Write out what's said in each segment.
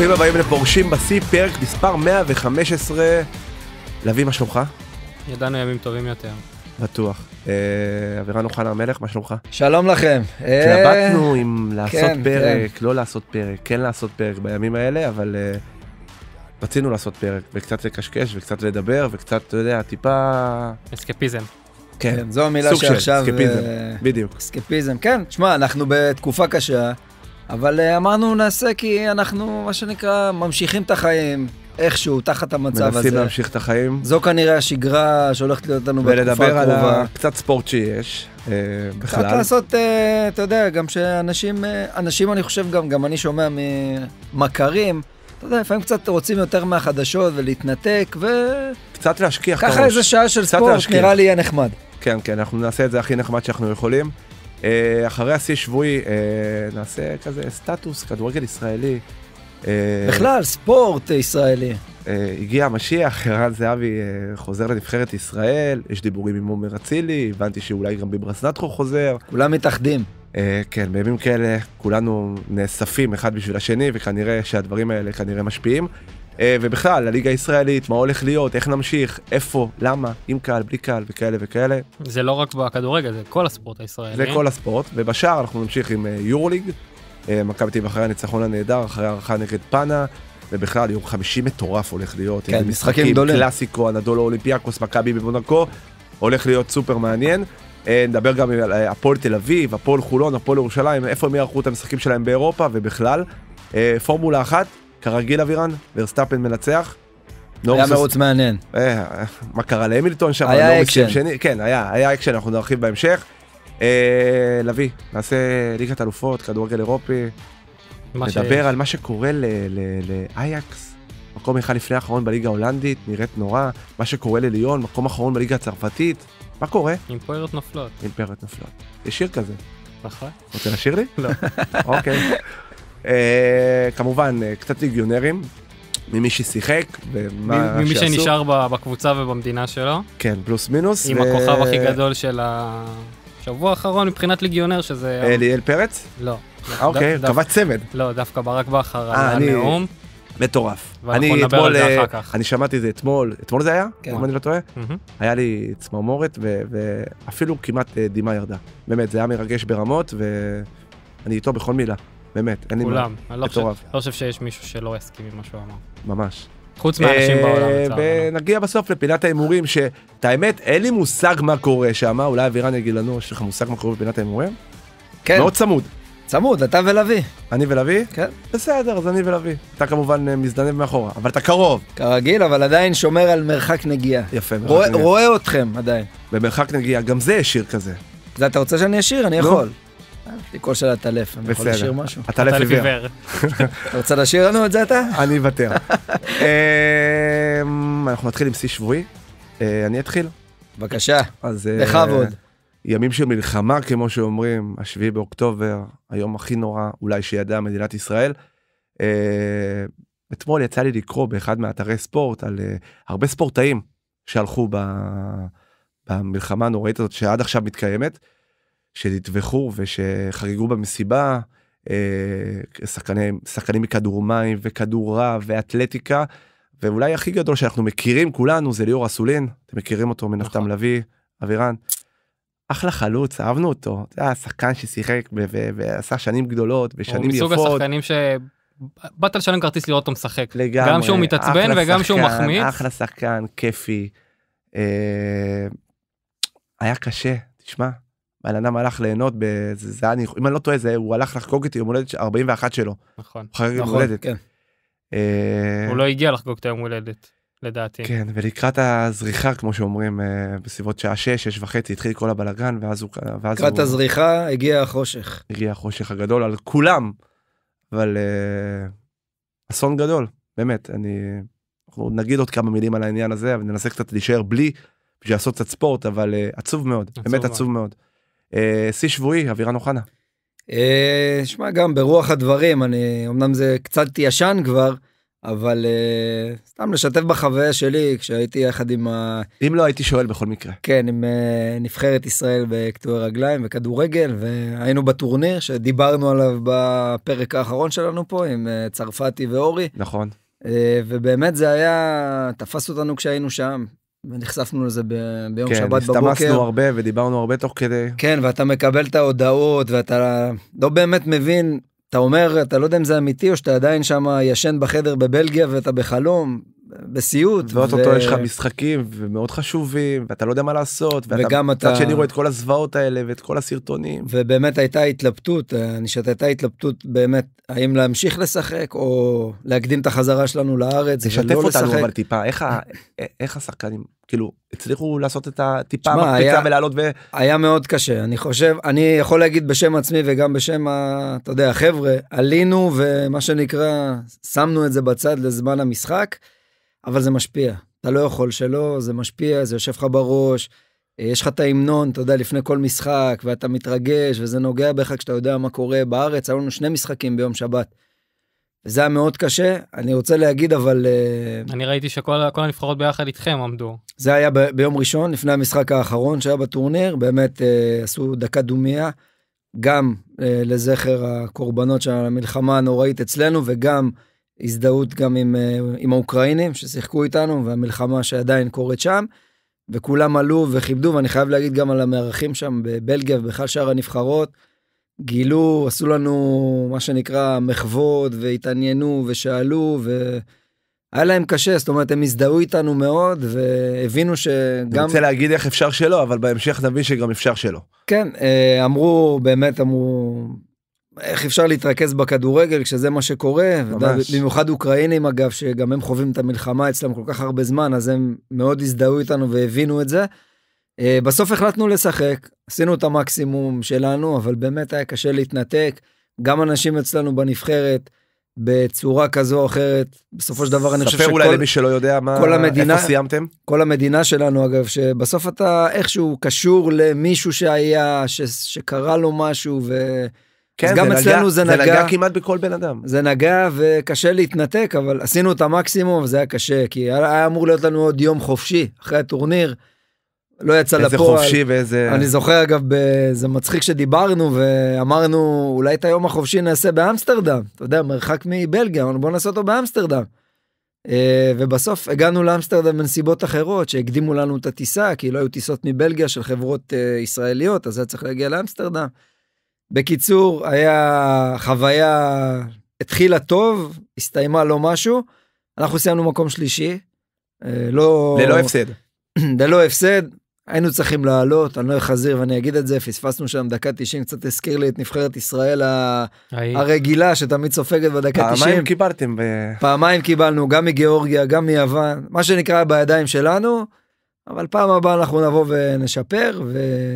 ברוכים הבאים לפורשים בשיא, פרק מספר 115. לביא, מה שלומך? ידענו ימים טובים יותר. בטוח. אה, אבירן אוחנה המלך, מה שלומך? שלום לכם. התלבטנו אה, אם לעשות כן, פרק, כן. לא לעשות פרק, כן לעשות פרק בימים האלה, אבל אה, רצינו לעשות פרק, וקצת לקשקש, וקצת לדבר, וקצת, אתה יודע, טיפה... אסקפיזם. כן, כן זו המילה שעכשיו... סוג של אסקפיזם, בדיוק. אסקפיזם, כן. תשמע, אנחנו בתקופה קשה. אבל אה, אמרנו נעשה כי אנחנו, מה שנקרא, ממשיכים את החיים. איכשהו, תחת המצב מנסים הזה. מנסים להמשיך את החיים. זו כנראה השגרה שהולכת להיות לנו בתקופה הקרובה. ולדבר על ה... קצת ספורט שיש, אה, בכלל. קצת לעשות, אה, אתה יודע, גם שאנשים, אנשים, אני חושב, גם, גם אני שומע ממכרים, אתה יודע, לפעמים קצת רוצים יותר מהחדשות ולהתנתק, ו... קצת להשכיח את הראש. ככה איזה שעה של ספורט, נראה לי יהיה נחמד. כן, כן, אנחנו נעשה את זה הכי נחמד שאנחנו יכולים. אה, אחרי השיא שבועי אה, נעשה כזה סטטוס כדורגל ישראלי. אה, בכלל, ספורט ישראלי. הגיע המשיח, ערן זהבי חוזר לנבחרת ישראל, יש דיבורים עם עומר אצילי, הבנתי שאולי גם ביברס נטחו חוזר. כולם מתאחדים. כן, בימים כאלה כולנו נאספים אחד בשביל השני, וכנראה שהדברים האלה כנראה משפיעים. אה, ובכלל, הליגה הישראלית, מה הולך להיות, איך נמשיך, איפה, למה, עם קהל, בלי קהל וכאלה וכאלה. זה לא רק בכדורגל, זה כל הספורט הישראלי. זה כל הספורט, ובשאר אנחנו נמשיך עם אה, יורוליג, אה, מכבי תיב אחרי הניצחון הנהדר, אחרי הערכה נגד פאנה, ובכלל יום חמישי מטורף הולך להיות. כן, משחקים גדולים. קלאסיקו, אנדולו אולימפיאקוס, מכבי במונקו, הולך להיות סופר מעניין. נדבר גם על הפועל תל אביב, הפועל חולון, הפועל ירושלים, איפה הם יערכו את המשחקים שלהם באירופה ובכלל. פורמולה אחת, כרגיל אבירן, ורסטאפן מנצח. היה מרוץ מעניין. אה, אה, מה קרה להמילטון שם? היה אקשן. כן, היה אקשן, אנחנו נרחיב בהמשך. אה, לביא, נעשה ליגת אלופות, כדורגל אירופי. נדבר על מה שקורה לאייקס, מקום אחד לפני האחרון בליגה ההולנדית, נראית נורא. מה שקורה לליון, מקום אחרון בליגה הצרפתית. מה קורה? אימפריות נופלות. אימפריות נופלות. יש שיר כזה. נכון. רוצה לשיר לי? לא. אוקיי. אה, כמובן, אה, קצת ליגיונרים, ממי ששיחק ומה שעשו. ממי שנשאר בקבוצה ובמדינה שלו. כן, פלוס מינוס. עם ו... הכוכב אה, הכי גדול של השבוע האחרון מבחינת ליגיונר, שזה... אליאל פרץ? לא. אוקיי, קבע צמד. לא, דווקא ברק בכר על הנאום. מטורף. ואנחנו נדבר על זה אחר כך. אני שמעתי את זה אתמול, אתמול זה היה? כן. אם אני לא טועה? היה לי צמרמורת ואפילו כמעט דמעה ירדה. באמת, זה היה מרגש ברמות ואני איתו בכל מילה. באמת, אין לי מה. כולם, אני לא, לא חושב, שיש מישהו שלא יסכים עם מה שהוא אמר. ממש. חוץ מהאנשים אה, בעולם, לצערנו. ונגיע בסוף לפינת ההימורים, שאת האמת, אין לי מושג מה קורה שם, אולי אבירן יגיד לנו, יש לך מושג מה קורה בפינת ההימורים? כן. מאוד צמוד. צמוד, אתה ולוי. אני ולוי? כן. בסדר, אז אני ולוי. אתה כמובן אה, מזדנב מאחורה, אבל אתה קרוב. כרגיל, אבל עדיין שומר על מרחק נגיעה. יפה, מרחק רואה, נגיעה. רואה אתכם עדיין. במרחק נגיעה, גם זה יש שיר כזה. זה אתה רוצה שאני אשיר? אני לא. יכול. תיקול של הטלף, אני יכול לשיר משהו? הטלף עיוור. אתה רוצה לשיר לנו את זה אתה? אני אוותר. אמ, אנחנו נתחיל עם שיא שבועי. אה, אני אתחיל. בבקשה, אה, בכבוד. ימים של מלחמה, כמו שאומרים, השביעי באוקטובר, היום הכי נורא אולי שידעה מדינת ישראל. אה, אתמול יצא לי לקרוא באחד מאתרי ספורט על הרבה ספורטאים שהלכו במלחמה הנוראית הזאת שעד עכשיו מתקיימת. שנטבחו ושחגגו במסיבה, אה, שחקנים, שחקנים מכדור מים וכדורעף ואתלטיקה, ואולי הכי גדול שאנחנו מכירים כולנו זה ליאור אסולין, אתם מכירים אותו מנחתם נכון. לביא, אבירן. אחלה חלוץ, אהבנו אותו, זה היה שחקן ששיחק ועשה שנים גדולות ושנים יפות. הוא מסוג השחקנים ש... באת לשלם כרטיס לראות אותו משחק. לגמרי. גם שהוא מתעצבן וגם שחקן, שהוא מחמיץ. אחלה שחקן, כיפי. אה, היה קשה, תשמע, בן אדם הלך ליהנות, ב... זה, היה, אני... אם אני לא טועה, זה, הוא הלך לחגוג את יום הולדת 41 שלו. נכון. חגג יום נכון, הולדת. כן. אה... הוא לא הגיע לחגוג את היום הולדת, לדעתי. כן, ולקראת הזריחה, כמו שאומרים, אה, בסביבות שעה 6, 6 וחצי, התחיל כל הבלאגן, ואז הוא... ואז לקראת הוא... הזריחה הגיע החושך. הגיע החושך הגדול על כולם, אבל אה, אסון גדול, באמת, אני... אנחנו נגיד עוד כמה מילים על העניין הזה, אבל ננסה קצת להישאר בלי, בשביל לעשות קצת ספורט, אבל אה, עצוב מאוד, עצוב באמת עצוב מאוד. אה, שיא שבועי, אבירן אוחנה. אה, שמע, גם ברוח הדברים, אני, אמנם זה קצת ישן כבר, אבל uh, סתם לשתף בחוויה שלי כשהייתי יחד עם ה... אם לא הייתי שואל בכל מקרה. כן, עם uh, נבחרת ישראל בקטועי רגליים וכדורגל, והיינו בטורניר שדיברנו עליו בפרק האחרון שלנו פה עם uh, צרפתי ואורי. נכון. ובאמת זה היה, תפס אותנו כשהיינו שם, ונחשפנו לזה ב- ביום כן, שבת בבוקר. כן, הסתמסנו הרבה ודיברנו הרבה תוך כדי. כן, ואתה מקבל את ההודעות ואתה לא באמת מבין, אתה אומר, אתה לא יודע אם זה אמיתי או שאתה עדיין שם ישן בחדר בבלגיה ואתה בחלום, בסיוט. ואותו ו... יש לך משחקים ומאוד חשובים ואתה לא יודע מה לעשות. ואתה, וגם אתה... מצד שני רואה את כל הזוועות האלה ואת כל הסרטונים. ובאמת הייתה התלבטות, אני שהייתה התלבטות באמת האם להמשיך לשחק או להקדים את החזרה שלנו לארץ ולא אותנו, לשחק. תשתף אותנו אבל טיפה, איך, איך השחקנים כאילו הצליחו לעשות את הטיפה המקפיצה ולעלות ו... היה מאוד קשה, אני חושב, אני יכול להגיד בשם עצמי וגם בשם, ה... אתה יודע, החבר'ה, עלינו ומה שנקרא, שמנו את זה בצד לזמן המשחק. אבל זה משפיע. אתה לא יכול שלא, זה משפיע, זה יושב לך בראש, אה, יש לך את ההמנון, אתה יודע, לפני כל משחק, ואתה מתרגש, וזה נוגע בך כשאתה יודע מה קורה בארץ. היו לנו שני משחקים ביום שבת. זה היה מאוד קשה, אני רוצה להגיד, אבל... אה, אני ראיתי שכל הנבחרות ביחד איתכם עמדו. זה היה ב, ביום ראשון, לפני המשחק האחרון שהיה בטורניר, באמת אה, עשו דקה דומייה, גם אה, לזכר הקורבנות של המלחמה הנוראית אצלנו, וגם הזדהות גם עם, אה, עם האוקראינים ששיחקו איתנו, והמלחמה שעדיין קורית שם, וכולם עלו וכיבדו, ואני חייב להגיד גם על המארחים שם בבלגיה ובכלל שאר הנבחרות, גילו, עשו לנו מה שנקרא מחוות, והתעניינו ושאלו, והיה להם קשה, זאת אומרת, הם הזדהו איתנו מאוד, והבינו שגם... אני רוצה להגיד איך אפשר שלא, אבל בהמשך נבין שגם אפשר שלא. כן, אה, אמרו, באמת אמרו, איך אפשר להתרכז בכדורגל כשזה מה שקורה, במיוחד אוקראינים אגב, שגם הם חווים את המלחמה אצלם כל כך הרבה זמן, אז הם מאוד הזדהו איתנו והבינו את זה. אה, בסוף החלטנו לשחק, עשינו את המקסימום שלנו, אבל באמת היה קשה להתנתק. גם אנשים אצלנו בנבחרת, בצורה כזו או אחרת, בסופו של דבר אני חושב שכל... ספר אולי למי שלא יודע מה, כל המדינה, איפה סיימתם? כל המדינה שלנו אגב, שבסוף אתה איכשהו קשור למישהו שהיה, ש, שקרה לו משהו ו... כן, אז גם אצלנו זה נגע, זה נגע כמעט בכל בן אדם. זה נגע וקשה להתנתק, אבל עשינו את המקסימום וזה היה קשה, כי היה אמור להיות לנו עוד יום חופשי אחרי הטורניר. לא יצא איזה לפועל. איזה חופשי ואיזה... אני זוכר אגב, זה מצחיק שדיברנו ואמרנו אולי את היום החופשי נעשה באמסטרדם, אתה יודע, מרחק מבלגיה, אמרנו בוא נעשה אותו באמסטרדם. אה, ובסוף הגענו לאמסטרדם בנסיבות אחרות שהקדימו לנו את הטיסה כי לא היו טיסות מבלגיה של חברות אה, ישראליות אז היה צריך להגיע לאמסטרדם. בקיצור, היה חוויה, התחילה טוב, הסתיימה לא משהו. אנחנו סיימנו מקום שלישי. אה, לא... ללא הפסד. ללא הפסד, היינו צריכים לעלות, אני לא אחזיר ואני אגיד את זה, פספסנו שם דקה 90, קצת הזכיר לי את נבחרת ישראל הרגילה שתמיד סופגת בדקה 90. פעמיים קיבלתם. פעמיים קיבלנו, גם מגיאורגיה, גם מיוון, מה שנקרא בידיים שלנו, אבל פעם הבאה אנחנו נבוא ונשפר.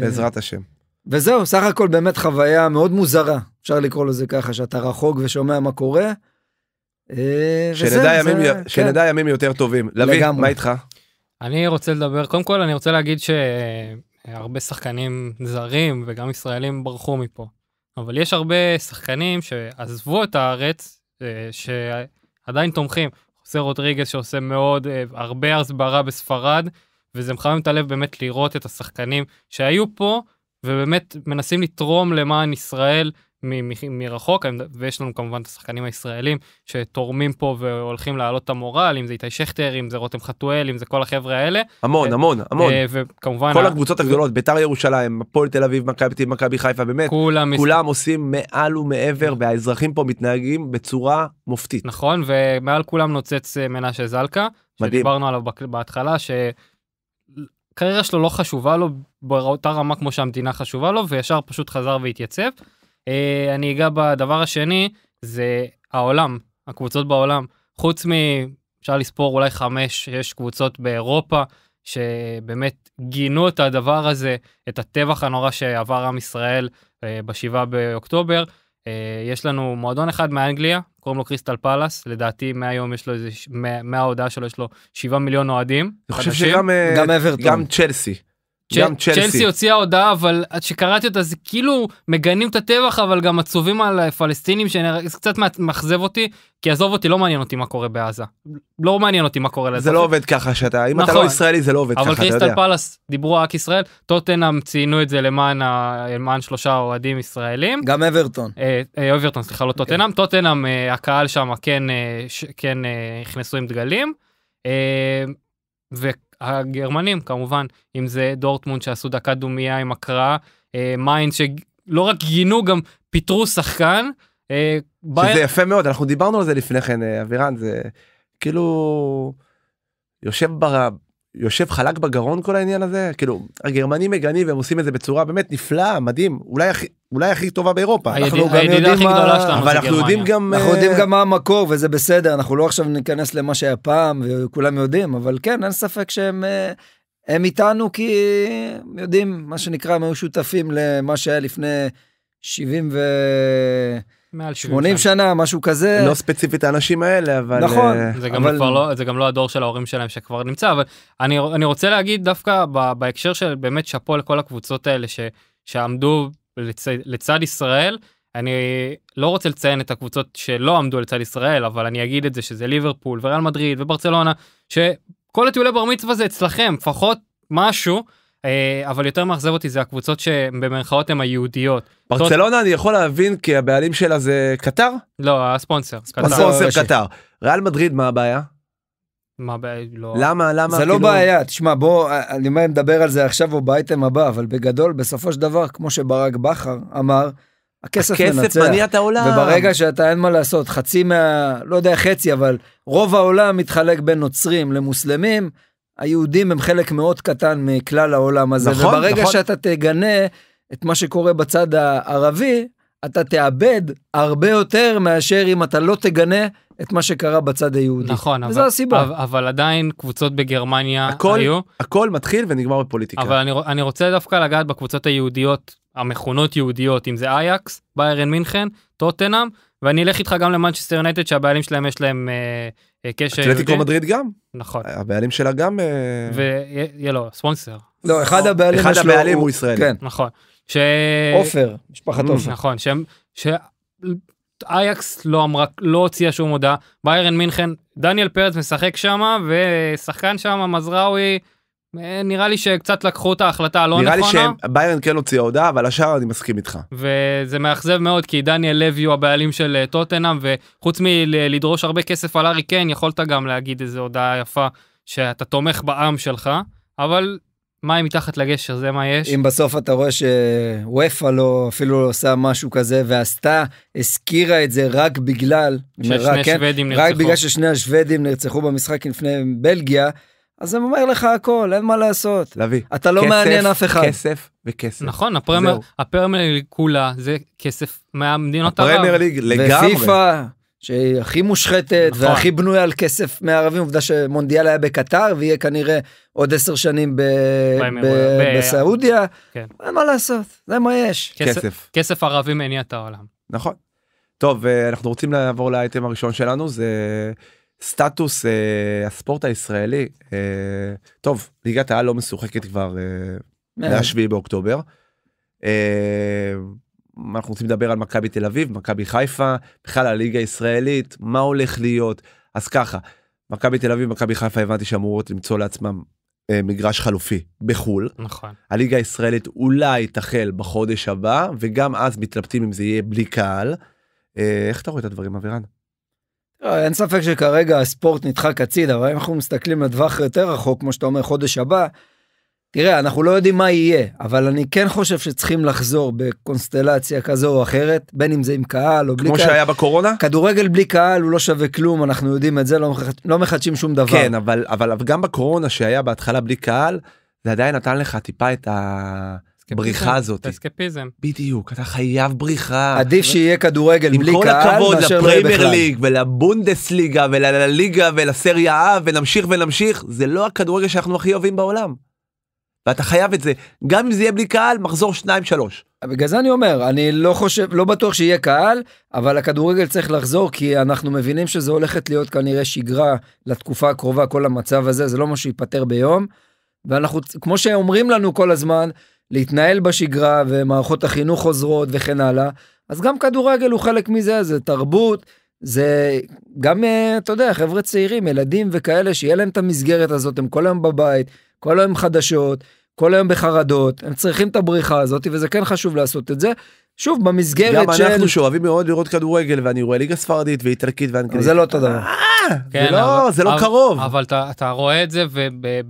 בעזרת השם. וזהו, סך הכל באמת חוויה מאוד מוזרה, אפשר לקרוא לזה ככה, שאתה רחוק ושומע מה קורה. אה, שנדע זה, ימים, זה, כן. שנדע כן. ימים יותר טובים. לביא, מה איתך? אני רוצה לדבר, קודם כל אני רוצה להגיד שהרבה שחקנים זרים וגם ישראלים ברחו מפה. אבל יש הרבה שחקנים שעזבו את הארץ, אה, שעדיין תומכים. עושה רודריגס שעושה מאוד, אה, הרבה הסברה בספרד, וזה מחמם את הלב באמת לראות את השחקנים שהיו פה ובאמת מנסים לתרום למען ישראל מ- מ- מרחוק, ויש לנו כמובן את השחקנים הישראלים שתורמים פה והולכים להעלות את המורל, אם זה איתי שכטר, אם זה רותם חתואל, אם זה כל החבר'ה האלה. המון, אה, המון, המון. אה, וכמובן... כל הקבוצות הגדולות, ביתר ירושלים, הפועל תל אביב, מכבי מכבי חיפה, באמת, כולם, כולם מס... עושים מעל ומעבר, והאזרחים פה מתנהגים בצורה מופתית. נכון, ומעל כולם נוצץ אה, מנשה זלקה, מדהים. שדיברנו עליו בהתחלה, ש... הקריירה שלו לא חשובה לו באותה רמה כמו שהמדינה חשובה לו, וישר פשוט חזר והתייצב. אה, אני אגע בדבר השני, זה העולם, הקבוצות בעולם. חוץ מ... אפשר לספור אולי חמש, שש קבוצות באירופה, שבאמת גינו את הדבר הזה, את הטבח הנורא שעבר עם ישראל אה, בשבעה באוקטובר. אה, יש לנו מועדון אחד מאנגליה, קוראים לו קריסטל פאלאס, לדעתי מהיום יש לו איזה, מההודעה שלו יש לו 7 מיליון אוהדים. אני חושב שגם אה, גם, גם צ'לסי. גם צ'לסי. צ'לסי הוציאה הודעה אבל עד שקראתי אותה זה כאילו מגנים את הטבח אבל גם עצובים על הפלסטינים שזה קצת מאכזב אותי כי עזוב אותי לא מעניין אותי מה קורה בעזה. לא מעניין אותי מה קורה לזה. זה לא עובד ככה שאתה אם נכון, אתה לא נכון. ישראלי זה לא עובד אבל ככה. אבל קריסטל פלאס דיברו רק ישראל טוטנאם ציינו את זה למען, ה, למען שלושה אוהדים ישראלים. גם אברטון. אה, אה אברטון סליחה לא טוטנאם okay. כן. טוטנאם אה, הקהל שם כן, אה, ש, כן אה, נכנסו עם דגלים. אה, ו- הגרמנים כמובן, אם זה דורטמונד שעשו דקה דומייה עם הקראה, אה, מיינד שלא רק גינו, גם פיטרו שחקן. אה, שזה בייר... יפה מאוד, אנחנו דיברנו על זה לפני כן, אה, אבירן, זה כאילו יושב בר... יושב חלק בגרון כל העניין הזה כאילו הגרמנים מגנים והם עושים את זה בצורה באמת נפלאה מדהים אולי הכי אולי הכי טובה באירופה. אנחנו יודעים גם אנחנו יודעים אה, גם מה המקור וזה בסדר אנחנו לא עכשיו ניכנס למה שהיה פעם וכולם יודעים אבל כן אין ספק שהם אה, הם איתנו כי הם יודעים מה שנקרא הם היו שותפים למה שהיה לפני 70 ו... מעל 80 שנה, משהו כזה. לא ספציפית האנשים האלה, אבל... נכון. אה, זה גם, אבל... לא, זה גם לא הדור של ההורים שלהם שכבר נמצא, אבל אני, אני רוצה להגיד דווקא בהקשר של באמת שאפו לכל הקבוצות האלה ש, שעמדו לצ, לצד ישראל. אני לא רוצה לציין את הקבוצות שלא עמדו לצד ישראל, אבל אני אגיד את זה שזה ליברפול וריאל מדריד וברצלונה, שכל הטיולי בר מצווה זה אצלכם, לפחות משהו. אה, אבל יותר מאכזב אותי זה הקבוצות שבמרכאות הן היהודיות. ברצלונה אני יכול להבין כי הבעלים שלה זה קטר? לא, הספונסר. הספונסר קטר. ריאל מדריד מה הבעיה? מה הבעיה? לא... למה? למה? זה לא כאילו- בעיה, תשמע, בוא, אני אומר, נדבר על זה עכשיו או באייטם הבא, אבל בגדול, בסופו של דבר, כמו שברק בכר אמר, הכסף, הכסף מנצח. הכסף מניע את העולם. וברגע שאתה אין מה לעשות, חצי מה... לא יודע חצי, אבל רוב העולם מתחלק בין נוצרים למוסלמים, היהודים הם חלק מאוד קטן מכלל העולם הזה, נכון, וברגע נכון. שאתה תגנה את מה שקורה בצד הערבי, אתה תאבד הרבה יותר מאשר אם אתה לא תגנה את מה שקרה בצד היהודי. נכון, וזו אבל, הסיבה. אבל, אבל עדיין קבוצות בגרמניה הכל, היו. הכל מתחיל ונגמר בפוליטיקה. אבל אני, אני רוצה דווקא לגעת בקבוצות היהודיות, המכונות יהודיות, אם זה אייקס, ביירן מינכן, טוטנאם, ואני אלך איתך גם למנצ'סטר יונייטד שהבעלים שלהם יש להם אה, אה, קשר... אתלטיקו מדריד גם. נכון. הבעלים שלה גם... אה, ויהיה לו ספונסר. לא, אחד הבעלים אחד הבעלים הוא ישראלי. כן. נכון. ש... עופר, משפחת mm. עופר. נכון, שהם... ש... אייקס לא אמרה, לא הוציאה שום הודעה, ביירן מינכן, דניאל פרץ משחק שם, ושחקן שם, מזרעוי, נראה לי שקצת לקחו את ההחלטה הלא נכונה. נראה לי שביירן כן הוציאה הודעה, אבל השאר אני מסכים איתך. וזה מאכזב מאוד, כי דניאל לוי הוא הבעלים של אה, טוטנאם, וחוץ מלדרוש הרבה כסף על ארי קיין, כן, יכולת גם להגיד איזו הודעה יפה, שאתה תומך בעם שלך, אבל מים מתחת לגשר, זה מה יש. אם בסוף אתה רואה שוופה לא, אפילו לא עושה משהו כזה, ועשתה, הזכירה את זה רק בגלל... ששני השוודים כן, נרצחו. רק בגלל ששני השוודים נרצחו במשחק לפני בלגיה. אז הם אומר לך הכל, אין מה לעשות. לביא אתה לא כסף, מעניין אף אחד. כסף וכסף. נכון, הפרמייר, הפרמייר ליג כולה זה כסף מהמדינות הרב. הפרמייר ליג לגמרי. וסיפה שהיא הכי מושחתת נכון. והכי בנויה על כסף מהערבים עובדה שמונדיאל היה בקטר ויהיה כנראה עוד עשר שנים ב... ב... ב... בסעודיה. כן. אין מה לעשות, זה מה יש. כסף כסף. כסף ערבי מניע את העולם. נכון. טוב, אה, אנחנו רוצים לעבור לאייטם הראשון שלנו, זה... סטטוס אה, הספורט הישראלי אה, טוב ליגת העל לא משוחקת כבר אה, אה. מהשביעי באוקטובר. אה, אנחנו רוצים לדבר על מכבי תל אביב מכבי חיפה בכלל הליגה הישראלית מה הולך להיות אז ככה מכבי תל אביב מכבי חיפה הבנתי שאמורות למצוא לעצמם אה, מגרש חלופי בחול נכון הליגה הישראלית אולי תחל בחודש הבא וגם אז מתלבטים אם זה יהיה בלי קהל. אה, איך אתה רואה את הדברים אבירן? לא, אין ספק שכרגע הספורט נדחק הציד, אבל אם אנחנו מסתכלים לטווח יותר רחוק, כמו שאתה אומר, חודש הבא, תראה, אנחנו לא יודעים מה יהיה, אבל אני כן חושב שצריכים לחזור בקונסטלציה כזו או אחרת, בין אם זה עם קהל או בלי כמו קהל. כמו שהיה בקורונה? כדורגל בלי קהל הוא לא שווה כלום, אנחנו יודעים את זה, לא, מחד... לא מחדשים שום דבר. כן, אבל, אבל גם בקורונה שהיה בהתחלה בלי קהל, זה עדיין נתן לך טיפה את ה... הבריחה הזאת. את האסקפיזם. בדיוק, אתה חייב בריחה. עדיף שיהיה כדורגל בלי קהל מאשר לא בכלל. עם כל הכבוד לפריימר ליג ולבונדס ליגה ולליגה ולסריה אב ונמשיך ונמשיך, זה לא הכדורגל שאנחנו הכי אוהבים בעולם. ואתה חייב את זה, גם אם זה יהיה בלי קהל, מחזור 2-3. בגלל זה אני אומר, אני לא חושב, לא בטוח שיהיה קהל, אבל הכדורגל צריך לחזור, כי אנחנו מבינים שזה הולכת להיות כנראה שגרה לתקופה הקרובה, כל המצב הזה, זה לא משהו שייפתר ביום. ואנחנו, כמו שאומרים לנו כל הזמן, להתנהל בשגרה ומערכות החינוך חוזרות וכן הלאה, אז גם כדורגל הוא חלק מזה, זה תרבות, זה גם, אה, אתה יודע, חבר'ה צעירים, ילדים וכאלה, שיהיה להם את המסגרת הזאת, הם כל היום בבית, כל היום חדשות, כל היום בחרדות, הם צריכים את הבריחה הזאת, וזה כן חשוב לעשות את זה. שוב, במסגרת גם של... גם אנחנו שאוהבים מאוד לראות כדורגל, ואני רואה ליגה ספרדית ואיטלקית ואנגלית. זה לא אותו דבר. אה, כן, זה לא, אבל, זה לא אבל, קרוב. אבל אתה, אתה רואה את זה וביד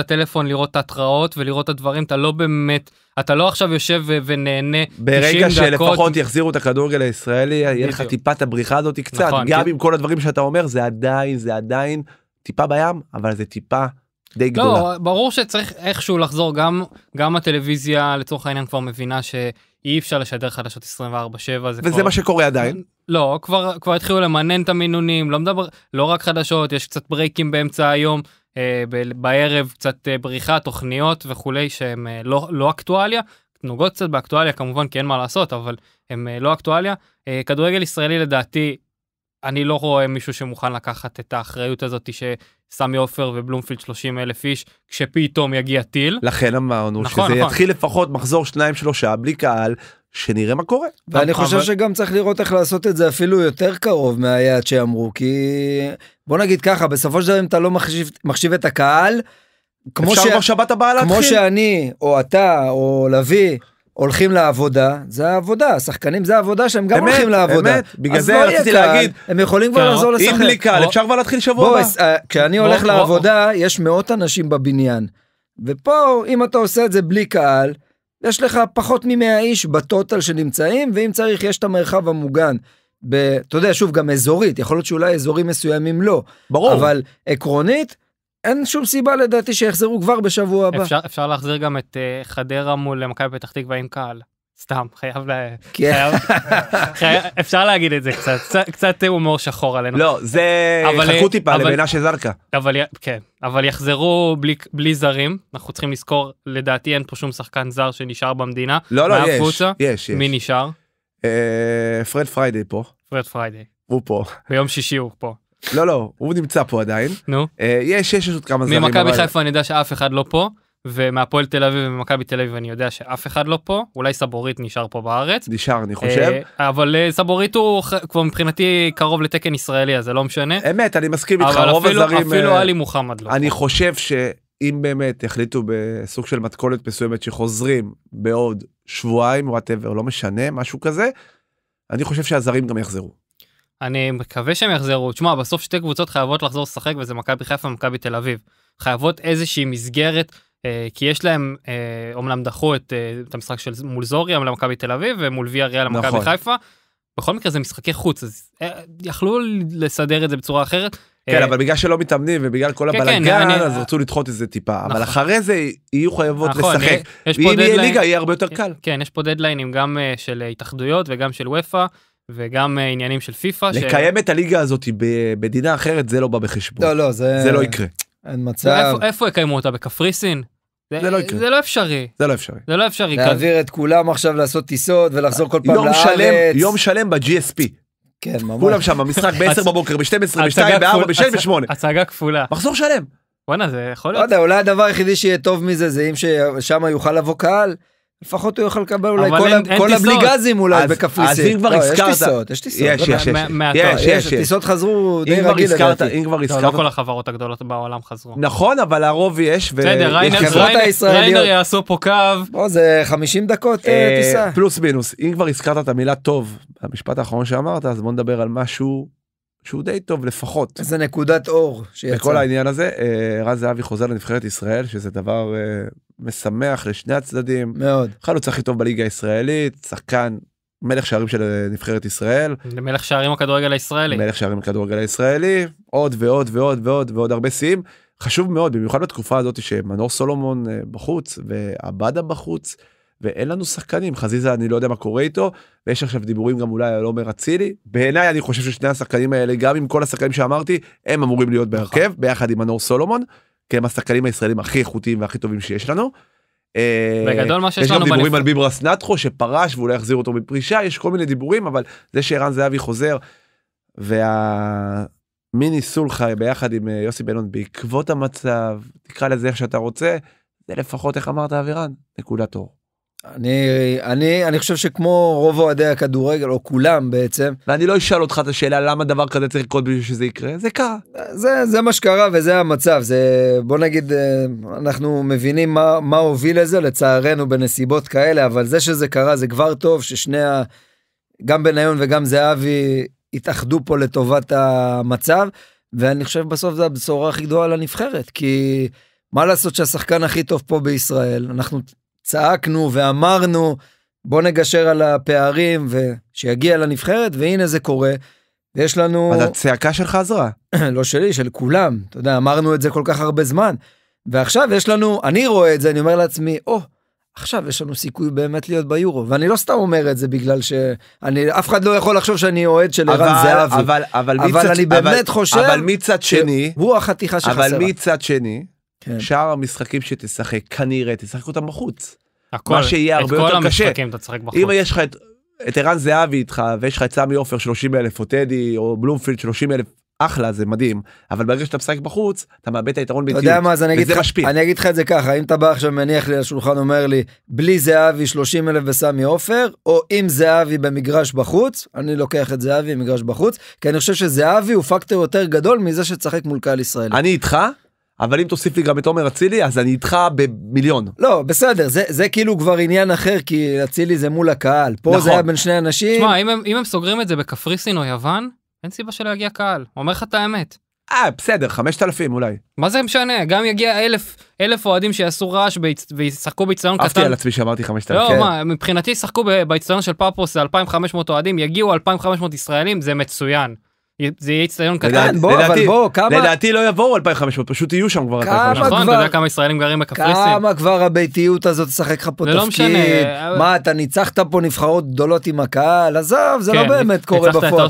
הטלפון לראות את ההתראות ולראות את הדברים, אתה לא באמת, אתה לא עכשיו יושב ו, ונהנה 90 דקות. ברגע שלפחות יחזירו את הכדורגל הישראלי, יהיה לך טיפת הבריחה הזאת קצת, נכון, גם כן. עם כל הדברים שאתה אומר, זה עדיין, זה עדיין טיפה בים, אבל זה טיפה די לא, גדולה. לא, ברור שצריך איכשהו לחזור, גם, גם הטלוויזיה לצורך העניין כבר מבינה ש... אי אפשר לשדר חדשות 24-7 וזה כבר... מה שקורה עדיין לא כבר כבר התחילו למנן את המינונים לא מדבר לא רק חדשות יש קצת ברייקים באמצע היום אה, ב- בערב קצת אה, בריחה תוכניות וכולי שהם אה, לא לא אקטואליה נוגעות קצת באקטואליה כמובן כי אין מה לעשות אבל הם אה, לא אקטואליה אה, כדורגל ישראלי לדעתי אני לא רואה מישהו שמוכן לקחת את האחריות הזאת שסמי עופר ובלומפילד 30 אלף איש כשפתאום יגיע טיל. לכן אמרנו נכון, שזה נכון. יתחיל לפחות מחזור שניים שלושה בלי קהל שנראה מה קורה. ואני אבל... חושב שגם צריך לראות איך לעשות את זה אפילו יותר קרוב מהיעד שאמרו כי בוא נגיד ככה בסופו של דבר אם אתה לא מחשיב, מחשיב את הקהל. כמו, ש... כמו שאני או אתה או לביא הולכים לעבודה, זה העבודה, השחקנים זה העבודה שהם גם אמת, הולכים לעבודה. אמת, בגלל זה לא רציתי לא להגיד. הם יכולים כבר כן, לחזור לשחק. אם בלי קהל, אפשר כבר להתחיל שבוע הבא. אה, כשאני הולך לעבודה, יש מאות אנשים בבניין. ופה, אם אתה עושה את זה בלי קהל, יש לך פחות מ-100 איש בטוטל שנמצאים, ואם צריך, יש את המרחב המוגן. אתה יודע, שוב, גם אזורית, יכול להיות שאולי אזורים מסוימים לא. ברור. אבל עקרונית, אין שום סיבה לדעתי שיחזרו כבר בשבוע הבא. אפשר, אפשר להחזיר גם את uh, חדרה מול אה, מכבי פתח תקווה עם קהל. סתם, חייב ל... כן. חייב... אפשר להגיד את זה קצת, קצת הומור שחור עלינו. לא, זה... אבל... חכו טיפה אבל... של זרקה. אבל כן, אבל יחזרו בלי, בלי זרים, אנחנו צריכים לזכור, לדעתי אין פה שום שחקן זר שנשאר במדינה. לא, לא, יש, יש, יש. מי נשאר? אה, פרד פריידי פה. פרד פריידי. הוא פה. ביום שישי הוא פה. לא לא הוא נמצא פה עדיין נו אה, יש יש עוד כמה זרים ממכבי חיפה אני יודע שאף אחד לא פה ומהפועל תל אביב וממכבי תל אביב אני יודע שאף אחד לא פה אולי סבורית נשאר פה בארץ נשאר אני חושב אה, אבל אה, סבורית הוא כבר מבחינתי קרוב לתקן ישראלי אז זה לא משנה אמת אני מסכים איתך רוב הזרים אפילו עלי מוחמד לא אני חושב שאם באמת החליטו בסוג של מתכונת מסוימת שחוזרים בעוד שבועיים וואטאבר לא משנה משהו כזה אני חושב שהזרים גם יחזרו. אני מקווה שהם יחזרו. תשמע, בסוף שתי קבוצות חייבות לחזור לשחק, וזה מכבי חיפה ומכבי תל אביב. חייבות איזושהי מסגרת, אה, כי יש להם, אה, אומנם דחו את, אה, את המשחק של מול זוריה למכבי תל אביב, ומול ויה ריאל למכבי נכון. חיפה. בכל מקרה זה משחקי חוץ, אז אה, יכלו לסדר את זה בצורה אחרת. כן, אה, אבל בגלל שלא מתאמנים ובגלל כל כן, הבלאגן, כן, אני... אז רצו לדחות את זה טיפה, נכון. אבל אחרי זה יהיו חייבות נכון, לשחק. אה, ואם יהיה ליגה יהיה הרבה יותר אה, קל. כן, יש פה דדליינים גם אה, של התאחדויות וגם של וופא. וגם אה, עניינים של פיפא. לקיים ש... את הליגה הזאת במדינה אחרת זה לא בא בחשבון. לא, לא, זה... זה לא יקרה. אין מצב. איפה, איפה יקיימו אותה? בקפריסין? זה, זה לא יקרה. זה לא אפשרי. זה לא אפשרי. זה לא אפשרי. להעביר את כולם עכשיו לעשות טיסות ולחזור כל פעם לארץ. שלם, יום שלם ב-GSP. כן, ממש. כולם שם, המשחק ב-10 בבוקר, ב-12, ב-2, ב-4, ב-6, ב-8. הצגה כפולה. מחזור שלם. וואנה, זה יכול להיות. לא יודע, אולי הדבר היחידי שיהיה טוב מזה זה אם ששם יוכל לבוא קהל. לפחות הוא יוכל לקבל אולי כל, אין, כל אין הבליגזים אולי בקפריסין. אז אם כבר לא, הזכרת... יש טיסות, יש טיסות. יש, יש, לא, יש. יש, יש. הטיסות חזרו די רגיל לדעתי. אם כבר הזכרת... לא לא כל החברות הגדולות בעולם חזרו. נכון, אבל הרוב יש. בסדר, ריינר יעשו פה קו. זה 50 דקות אה, אה, טיסה. פלוס מינוס. אם כבר הזכרת את המילה טוב, המשפט האחרון שאמרת, אז בוא נדבר על משהו שהוא די טוב לפחות. איזה נקודת אור שיצא. בכל העניין הזה, אה, רז זהבי חוזר לנבחרת ישראל, שזה דבר אה, משמח לשני הצדדים. מאוד. חלוץ הכי טוב בליגה הישראלית, שחקן מלך שערים של אה, נבחרת ישראל. מלך שערים הכדורגל הישראלי. מלך שערים הכדורגל הישראלי, עוד ועוד ועוד ועוד ועוד הרבה שיאים. חשוב מאוד, במיוחד בתקופה הזאת שמנור סולומון בחוץ ועבדה בחוץ. ואין לנו שחקנים חזיזה אני לא יודע מה קורה איתו ויש עכשיו דיבורים גם אולי על עומר אצילי בעיניי אני חושב ששני השחקנים האלה גם עם כל השחקנים שאמרתי הם אמורים להיות נכון. בהרכב ביחד עם מנור סולומון כי הם השחקנים הישראלים הכי איכותיים והכי טובים שיש לנו. אה, בגדול מה שיש לנו... יש גם דיבורים על ביברס נטחו שפרש ואולי יחזיר אותו מפרישה יש כל מיני דיבורים אבל זה שערן זהבי חוזר. והמיני סולחה ביחד עם אה, יוסי בנון בעקבות המצב תקרא לזה איך שאתה רוצה זה לפחות איך אמרת אבירן נקודת אור. אני, אני, אני חושב שכמו רוב אוהדי הכדורגל, או כולם בעצם. ואני לא אשאל אותך את השאלה למה דבר כזה צריך לקרות בשביל שזה יקרה, זה קרה. זה, זה מה שקרה וזה המצב, זה בוא נגיד, אה, אנחנו מבינים מה, מה הוביל לזה, לצערנו בנסיבות כאלה, אבל זה שזה קרה זה כבר טוב ששני, ה, גם בניון וגם זהבי התאחדו פה לטובת המצב, ואני חושב בסוף זה הבשורה הכי גדולה לנבחרת, כי מה לעשות שהשחקן הכי טוב פה בישראל, אנחנו צעקנו ואמרנו, בוא נגשר על הפערים ושיגיע לנבחרת, והנה זה קורה. ויש לנו... אז הצעקה שלך עזרה. לא שלי, של כולם. אתה יודע, אמרנו את זה כל כך הרבה זמן. ועכשיו יש לנו, אני רואה את זה, אני אומר לעצמי, או, oh, עכשיו יש לנו סיכוי באמת להיות ביורו. ואני לא סתם אומר את זה בגלל שאני, אף אחד לא יכול לחשוב שאני אוהד של ערן זהבי. אבל, אבל, אבל מצד, אני באמת אבל, חושב... אבל מצד שני... הוא החתיכה שחסרה. אבל מצד שני, כן. שאר המשחקים שתשחק כנראה תשחק אותם בחוץ. הכל, מה שיהיה הרבה יותר קשה. אם יש לך את, את ערן זהבי איתך ויש לך את סמי עופר 30 אלף או טדי או בלומפילד 30 אלף אחלה זה מדהים אבל ברגע שאתה משחק בחוץ אתה מאבד את היתרון בדיוק. אתה יודע מה אז אני אגיד, לך, אני אגיד לך את זה ככה אם אתה בא עכשיו מניח לי על השולחן אומר לי בלי זהבי 30 אלף וסמי עופר או עם זהבי במגרש בחוץ אני לוקח את זהבי במגרש בחוץ כי אני חושב שזהבי הוא פקטור יותר גדול מזה שתשחק מול קהל ישראלי. אני איתך אבל אם תוסיף לי גם את עומר אצילי אז אני איתך במיליון. לא בסדר זה זה כאילו כבר עניין אחר כי אצילי זה מול הקהל פה נכון. זה היה בין שני אנשים. תשמע אם הם, אם הם סוגרים את זה בקפריסין או יוון אין סיבה שלא יגיע קהל אומר לך את האמת. אה בסדר 5,000 אולי. מה זה משנה גם יגיע אלף אלף אוהדים שיעשו רעש וישחקו באיצטדיון קטן. אהבתי על עצמי שאמרתי 5,000. לא כן. מה מבחינתי ישחקו באיצטדיון של פאפוס זה 2,500 אוהדים יגיעו 2,500 ישראלים זה מצוין. זה יהיה אצטדיון קטן. בוא, אבל בוא, כמה... לדעתי לא יבואו 2,500, פשוט יהיו שם כבר 2,500. נכון, אתה יודע כמה ישראלים גרים בקפריסין. כמה כבר הביתיות הזאת תשחק לך פה לא תפקיד. מה, אתה ניצחת פה נבחרות גדולות עם הקהל? עזוב, זה לא כן, באמת קורה בפועל.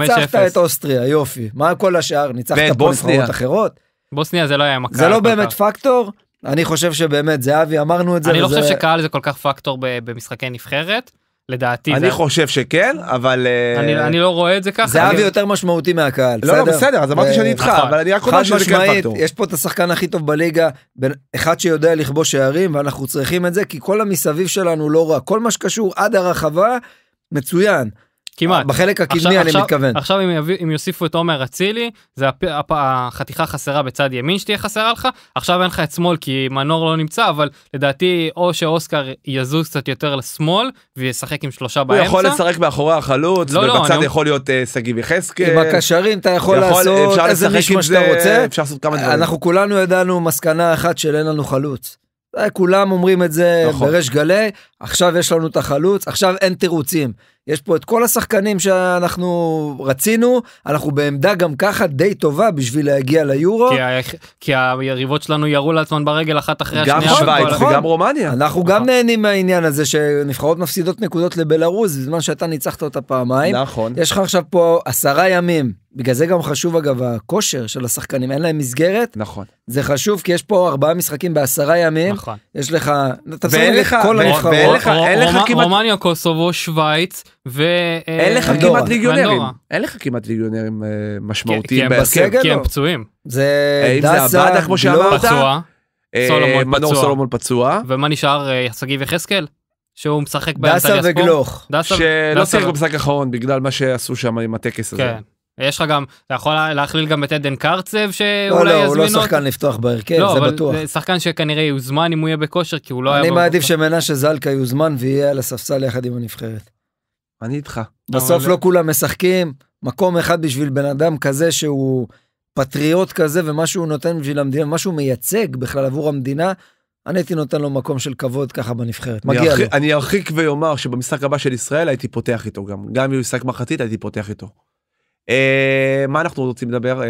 ניצחת את אוסטריה, יופי. מה כל השאר? ניצחת פה נבחרות אחרות? בוסניה זה לא היה מכבי. זה לא באמת פקטור? אני חושב שבאמת, זהבי, אמרנו את זה. אני לא חושב שקהל זה כל כך פקטור במשחקי נבחרת. לדעתי. אני זה... חושב שכן, אבל... אה, אני, uh... אני לא רואה את זה ככה. זה אבי יותר משמעותי מהקהל, לא, לא בסדר? לא, בסדר, אז אמרתי אה, שאני איתך, נכון. אבל אני רק חד כן משמעית כן יש פה את השחקן הכי טוב בליגה, בין אחד שיודע לכבוש שערים, ואנחנו צריכים את זה, כי כל המסביב שלנו לא רע. כל מה שקשור עד הרחבה, מצוין. כמעט. בחלק הקדמי אני עכשיו, מתכוון. עכשיו אם, יביא, אם יוסיפו את עומר אצילי, זה הפ, הפ, החתיכה חסרה בצד ימין שתהיה חסרה לך, עכשיו אין לך את שמאל כי מנור לא נמצא, אבל לדעתי או שאוסקר יזוז קצת יותר לשמאל וישחק עם שלושה הוא באמצע. הוא יכול לשחק מאחורי החלוץ, לא, לא ובצד לא, אני... יכול להיות uh, שגיב יחזקאל. עם הקשרים אתה יכול, יכול לעשות איזה מישהו שאתה רוצה. אפשר לעשות כמה דברים. אנחנו כולנו ידענו מסקנה אחת של אין לנו חלוץ. אה, כולם אומרים את זה נכון. בריש גלי, עכשיו יש לנו את החלוץ, עכשיו אין תירוצים. יש פה את כל השחקנים שאנחנו רצינו, אנחנו בעמדה גם ככה די טובה בשביל להגיע ליורו. כי, ה... כי היריבות שלנו ירו לעצמן ברגל אחת אחרי גם השנייה. גם שווייץ וכל... וגם רומניה. אנחנו נכון. גם נהנים מהעניין הזה שנבחרות מפסידות נקודות לבלארוז בזמן שאתה ניצחת אותה פעמיים. נכון. יש לך עכשיו פה עשרה ימים בגלל זה גם חשוב אגב הכושר של השחקנים אין להם מסגרת נכון זה חשוב כי יש פה ארבעה משחקים בעשרה ימים נכון יש לך ואין לך ואין לך לך, לך רומניה קוסובו שווייץ ו... אה, אין לך כמעט ליגיונרים, אין אה, לך כמעט ליגיונרים משמעותיים בסגל? כי הם פצועים. זה אה, עבדה כמו לא. שאמרת? מנור סולומון פצוע. ומה נשאר, שגיב יחזקאל? שהוא משחק באמצע דסה וגלוך. שלא שיחק במשחק האחרון בגלל מה שעשו שם עם הטקס הזה. כן. יש לך גם, אתה יכול להכליל גם את עדן קרצב שאולי לא, לא, יזמינו. לא, לא, הוא לא שחקן לפתוח בהרכב, זה בטוח. לא, אבל שחקן שכנראה יוזמן אם הוא יהיה בכושר, כי הוא לא היה... אני מעדיף שמנשה זלקה יוזמן ויהיה על הספסל יחד עם הנבחרת. אני איתך. בסוף לא כולם משחקים, מקום אחד בשביל בן אדם כזה שהוא פטריוט כזה, ומה שהוא נותן בשביל המדינה, מה שהוא מייצג בכלל עבור המדינה, אני הייתי נותן לו מקום של כבוד ככה בנבחרת, מגיע לו. אני ארחיק ואומר שבמשחק הבא של ישראל הייתי פותח איתו גם, גם אם הוא משחק מחצית הייתי פותח איתו. אה, מה אנחנו רוצים לדבר? אה,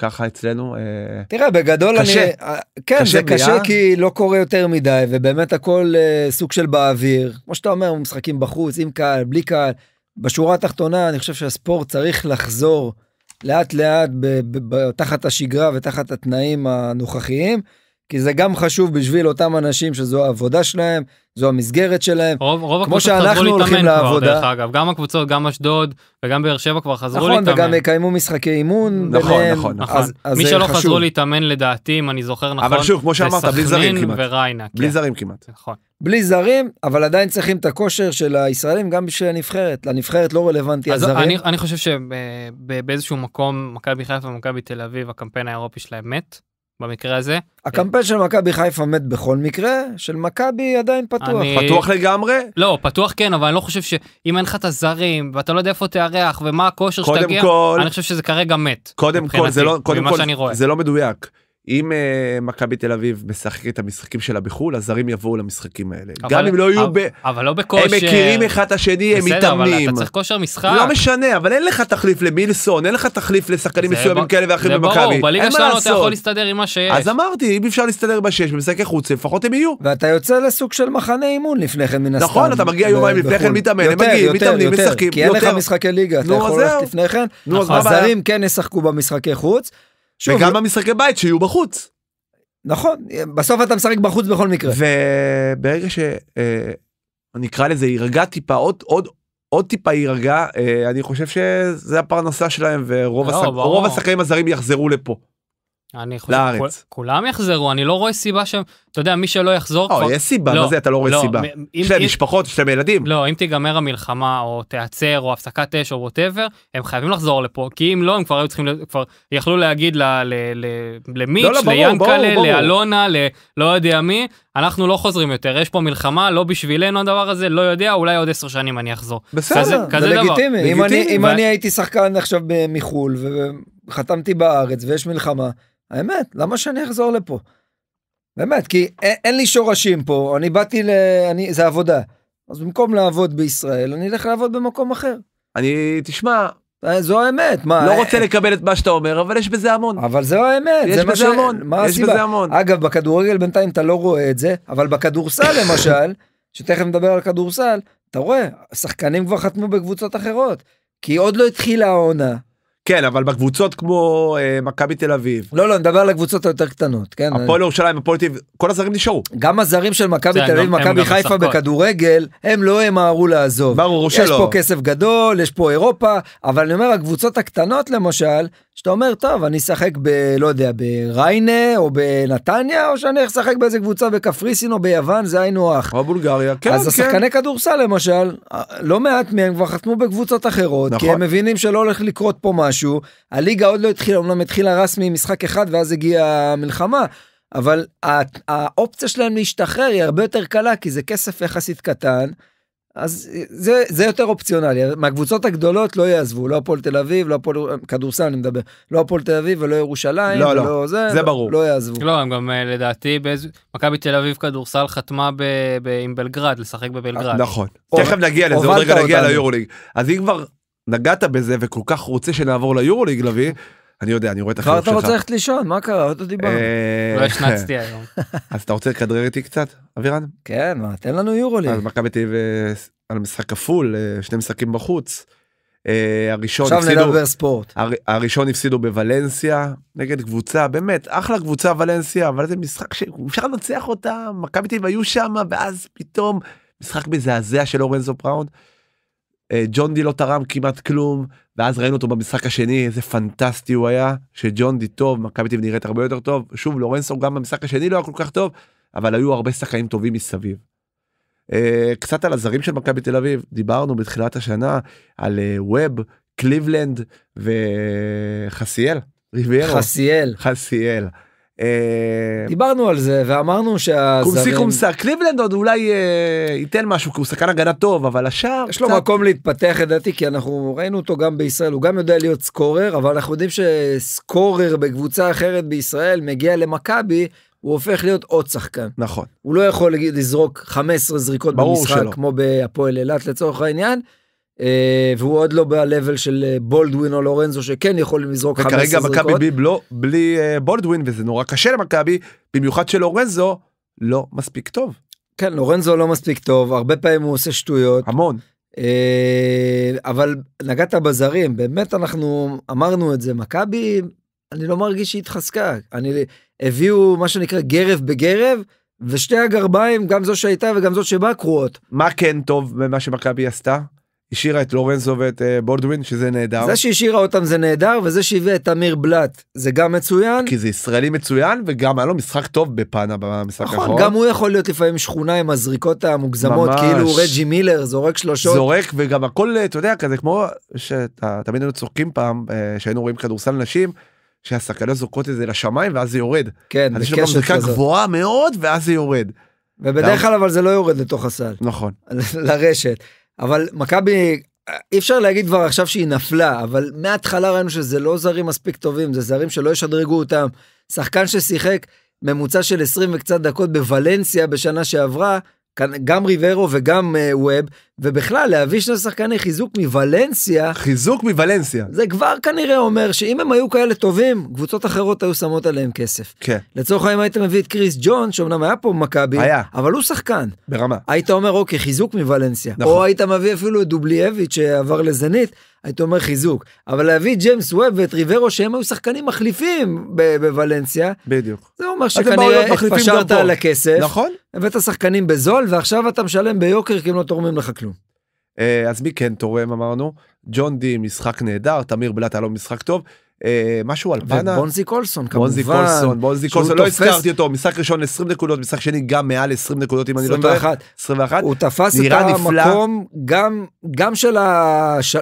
ככה אצלנו. אה, תראה, בגדול קשה. אני... אה, כן, קשה זה ביה. קשה כי לא קורה יותר מדי, ובאמת הכל אה, סוג של באוויר. כמו שאתה אומר, משחקים בחוץ, עם קהל, בלי קהל. בשורה התחתונה, אני חושב שהספורט צריך לחזור לאט לאט ב, ב, ב, תחת השגרה ותחת התנאים הנוכחיים. כי זה גם חשוב בשביל אותם אנשים שזו העבודה שלהם, זו המסגרת שלהם. רוב, רוב כמו שאנחנו הולכים כבר, לעבודה. דרך אגב, גם הקבוצות, גם אשדוד וגם באר שבע כבר חזרו נכון, להתאמן. נכון, וגם יקיימו משחקי אימון. נכון, ביניהם, נכון, נכון. נכון. אז, אז מי שלא חשוב. חזרו להתאמן לדעתי, אם אני זוכר נכון, אבל שוב, כמו שאמרת, בלי זרים כמעט. וריינה. בלי כן. זרים כמעט. נכון. בלי זרים, אבל עדיין צריכים את הכושר של הישראלים גם בשביל הנבחרת. לנבחרת לא רלוונטי הזרים. אני, אני חושב שבאיזשהו מקום, מכבי חיפה ומכבי תל אביב, הקמפיין האירופי שלהם מת. במקרה הזה. הקמפיין של מכבי חיפה מת בכל מקרה, של מכבי עדיין פתוח. אני... פתוח לגמרי? לא, פתוח כן, אבל אני לא חושב שאם אין לך את הזרים, ואתה לא יודע איפה תארח, ומה הכושר שתגיע, כל... אני חושב שזה כרגע מת. קודם כל, זה לא, קודם כל, זה לא מדויק. אם uh, מכבי תל אביב משחקת את המשחקים שלה בחו"ל הזרים יבואו למשחקים האלה אבל, גם אם לא יהיו אבל, ב... אבל לא בכושר הם מכירים אחד את השני בסדר, הם מתאמנים בסדר, אבל אתה צריך כושר משחק לא משנה אבל אין לך תחליף למילסון אין לך תחליף לשחקנים מסוימים ב... כאלה ואחרים במכבי זה בליגה שלנו אתה יכול להסתדר עם מה שיש אז אמרתי אם אפשר להסתדר עם מה שיש במשחקי חוץ לפחות הם יהיו ואתה יוצא לסוג של מחנה אימון לפני כן מן נכון, הסתם נכון אתה מגיע יומיים לפני כן מתאמן הם מגיעים מתאמנים משחקים כי אין לך משחקי ליגה אתה יכול ללכת לפני כן נכון. הזרים כן ישחקו במשחקי חוץ שוב, וגם לא- במשחקי בית שיהיו בחוץ. נכון, בסוף אתה משחק בחוץ בכל מקרה. וברגע אה, אקרא לזה יירגע טיפה עוד עוד עוד טיפה יירגע אה, אני חושב שזה הפרנסה שלהם ורוב השחקנים הזרים יחזרו לפה. אני חושב, לארץ. כול, כולם יחזרו, אני לא רואה סיבה שהם, אתה יודע, מי שלא יחזור או, לא, כבר... יש סיבה, לא, מה זה אתה לא רואה לא, סיבה? יש להם משפחות, יש להם ילדים. לא, אם תיגמר המלחמה, או תיעצר, או הפסקת אש, או ווטאבר, הם חייבים לחזור לפה, כי אם לא, הם כבר היו צריכים, כבר יכלו להגיד ל, ל, ל, למיץ', לא, לא, ליאנקלה, לאלונה, לא יודע מי, אנחנו לא חוזרים יותר, יש פה מלחמה, לא בשבילנו הדבר הזה, לא יודע, אולי עוד עשר שנים אני אחזור. בסדר, כזה, כזה זה דבר. לגיטימי. אם, אני, אם ו... אני הייתי שחקן עכשיו מחו"ל, וחתמתי בארץ, ויש מלחמה, האמת, למה שאני אחזור לפה? באמת, כי אין, אין לי שורשים פה, אני באתי ל... אני, זה עבודה. אז במקום לעבוד בישראל, אני אלך לעבוד במקום אחר. אני, תשמע... אה, זו האמת, מה... לא אה, רוצה לקבל את מה שאתה אומר, אבל יש בזה המון. אבל זו האמת. זה מה ש... יש בזה המון, מה יש בזה המון. אגב, בכדורגל בינתיים אתה לא רואה את זה, אבל בכדורסל למשל, שתכף נדבר על כדורסל, אתה רואה, השחקנים כבר חתמו בקבוצות אחרות. כי עוד לא התחילה העונה, כן, אבל בקבוצות כמו אה, מכבי תל אביב. לא, לא, נדבר על הקבוצות היותר קטנות, כן? הפועל ירושלים, הפועל תל אביב, כל הזרים נשארו. גם הזרים של מכבי כן, תל אביב, מכבי חיפה בכדורגל, הם לא ימהרו לעזוב. ברור שלא. יש פה כסף גדול, יש פה אירופה, אבל אני אומר, הקבוצות הקטנות למשל, שאתה אומר טוב אני אשחק ב... לא יודע בריינה או בנתניה או שאני אשחק באיזה קבוצה בקפריסין או ביוון זה היינו הך. או בולגריה כן אז כן. השחקני כדורסל למשל לא מעט מהם כבר חתמו בקבוצות אחרות נכון. כי הם מבינים שלא הולך לקרות פה משהו הליגה עוד לא התחילה אמנם התחילה רסמי משחק אחד ואז הגיעה המלחמה. אבל האופציה שלהם להשתחרר היא הרבה יותר קלה כי זה כסף יחסית קטן אז אה, זה, זה יותר אופציונלי, מהקבוצות הגדולות לא יעזבו, לא הפועל תל אביב, לא הפועל, כדורסל אני מדבר, לא הפועל תל אביב ולא ירושלים, לא, לא, ולא זה, זה ברור, לא לא יעזבו. לא, הם גם אה, לדעתי, באיז... מכבי תל אביב כדורסל חתמה ב... ב... עם בלגרד, לשחק בבלגרד. נכון, או... תכף נגיע לזה, עוד רגע נגיע ליורוליג. אז אם כבר נגעת בזה וכל כך רוצה שנעבור ליורוליג, לביא, אני יודע, אני רואה את החיוך שלך. כבר אתה רוצה ללכת לישון, מה קרה? עוד לא דיברנו. אה, לא השנצתי היום. אז אתה רוצה לכדרר איתי קצת, אבירן? כן, מה, תן לנו יורוליג. אז מכבי תל אה, על משחק כפול, אה, שני משחקים בחוץ. הראשון עכשיו הפסידו, נדבר ספורט. הר, הראשון הפסידו בוולנסיה נגד קבוצה באמת אחלה קבוצה ולנסיה אבל זה משחק שאפשר לנצח אותה מכבי תל אביב היו שם ואז פתאום משחק מזעזע של אורנזו פראונד. אה, ג'ונדי לא תרם כמעט כלום ואז ראינו אותו במשחק השני איזה פנטסטי הוא היה שג'ונדי טוב מכבי תל נראית הרבה יותר טוב שוב לורנסו גם במשחק השני לא היה כל כך טוב אבל היו הרבה שחקנים טובים מסביב. אה, קצת על הזרים של מכבי תל אביב דיברנו בתחילת השנה על אה, ווב קליבלנד וחסיאל. ריביירו. חסיאל. חסיאל. אה, דיברנו על זה ואמרנו שהזרים... קומסי קומסה קליבלנד עוד אולי אה, ייתן משהו כי הוא שחקן הגנה טוב אבל השאר... יש לו מקום להתפתח לדעתי כי אנחנו ראינו אותו גם בישראל הוא גם יודע להיות סקורר אבל אנחנו יודעים שסקורר בקבוצה אחרת בישראל מגיע למכבי הוא הופך להיות עוד שחקן. נכון. הוא לא יכול לזרוק 15 זריקות במשחק שלא. כמו בהפועל אילת לצורך העניין. אה, והוא עוד לא בלבל של בולדווין אה, או לורנזו שכן יכולים לזרוק 15 זריקות. וכרגע מכבי ביב לא בלי בולדווין אה, וזה נורא קשה למכבי, במיוחד שלורנזו לא מספיק טוב. כן, לורנזו לא מספיק טוב, הרבה פעמים הוא עושה שטויות. המון. אבל נגעת בזרים, באמת אנחנו אמרנו את זה, מכבי, אני לא מרגיש שהיא התחזקה. אני, הביאו מה שנקרא גרב בגרב, ושתי הגרביים, גם זו שהייתה וגם זו שבה קרואות. מה כן טוב במה שמכבי עשתה? השאירה את לורנזו ואת uh, בולדווין שזה נהדר. זה שהשאירה אותם זה נהדר וזה שהביא את אמיר בלאט זה גם מצוין. כי זה ישראלי מצוין וגם היה לו משחק טוב בפאנה במשחק נכון, האחרון. גם הוא יכול להיות לפעמים שכונה עם הזריקות המוגזמות ממש. כאילו רג'י מילר זורק שלושות. זורק וגם הכל אה, אתה יודע כזה כמו שתמיד היינו צוחקים פעם אה, שהיינו רואים כדורסל נשים. שהסכנה זורקות את זה לשמיים ואז זה יורד. כן, בקשת כזאת. אז יש לו גם גבוהה מאוד ואז זה יורד. ובדרך כלל אבל זה לא יורד לתוך הסל. נכון. לרשת. אבל מכבי אי אפשר להגיד כבר עכשיו שהיא נפלה, אבל מההתחלה ראינו שזה לא זרים מספיק טובים, זה זרים שלא ישדרגו אותם. שחקן ששיחק ממוצע של 20 וקצת דקות בוולנסיה בשנה שעברה, גם ריברו וגם אה, ווב, ובכלל להביא שני שחקני חיזוק מוולנסיה. חיזוק מוולנסיה. זה כבר כנראה אומר שאם הם היו כאלה טובים, קבוצות אחרות היו שמות עליהם כסף. כן. לצורך העניין היית מביא את קריס ג'ון, שאומנם היה פה מכבי, היה. אבל הוא שחקן. ברמה. היית אומר, אוקיי, חיזוק מוולנסיה. נכון. או היית מביא אפילו את דובלייביץ' שעבר אה, לזנית. הייתי אומר חיזוק, אבל להביא ג'יימס ווב ואת ריברו שהם היו שחקנים מחליפים בוולנסיה, בדיוק. זה אומר שכנראה התפשרת על הכסף, נכון, הבאת שחקנים בזול ועכשיו אתה משלם ביוקר כי הם לא תורמים לך כלום. אה, אז מי כן תורם אמרנו? ג'ון די משחק נהדר, תמיר בלאט היה לו משחק טוב, אה, משהו על פאנה. ובונזי קולסון כמובן. בונזי קולסון, בונזי קולסון, לא הזכרתי אותו, משחק ראשון 20 נקודות, משחק שני גם מעל 20 נקודות אם אני לא טועה. 21. הוא תפס את המקום גם, של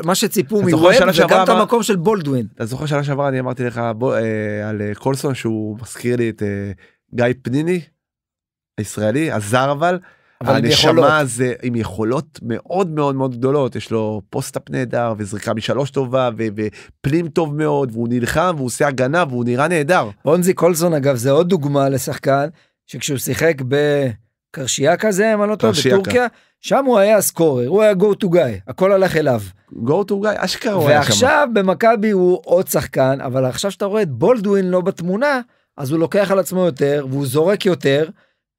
מה שציפו מווב וגם את המקום של בולדווין. אתה זוכר שנה שעברה אני אמרתי לך אה, על אה, קולסון שהוא מזכיר לי את גיא פניני, הישראלי, הזר אבל. הנשמה זה עם יכולות מאוד מאוד מאוד גדולות יש לו פוסט-אפ נהדר וזריקה משלוש טובה ו- ופנים טוב מאוד והוא נלחם והוא עושה הגנה והוא נראה נהדר. רונזי קולסון אגב זה עוד דוגמה לשחקן שכשהוא שיחק בקרשייה כזה אם אני לא טועה בטורקיה שם הוא היה סקורר הוא היה go to guy הכל הלך אליו. go to guy אשכרה הוא היה שם. ועכשיו במכבי הוא עוד שחקן אבל עכשיו שאתה רואה את בולדווין לא בתמונה אז הוא לוקח על עצמו יותר והוא זורק יותר.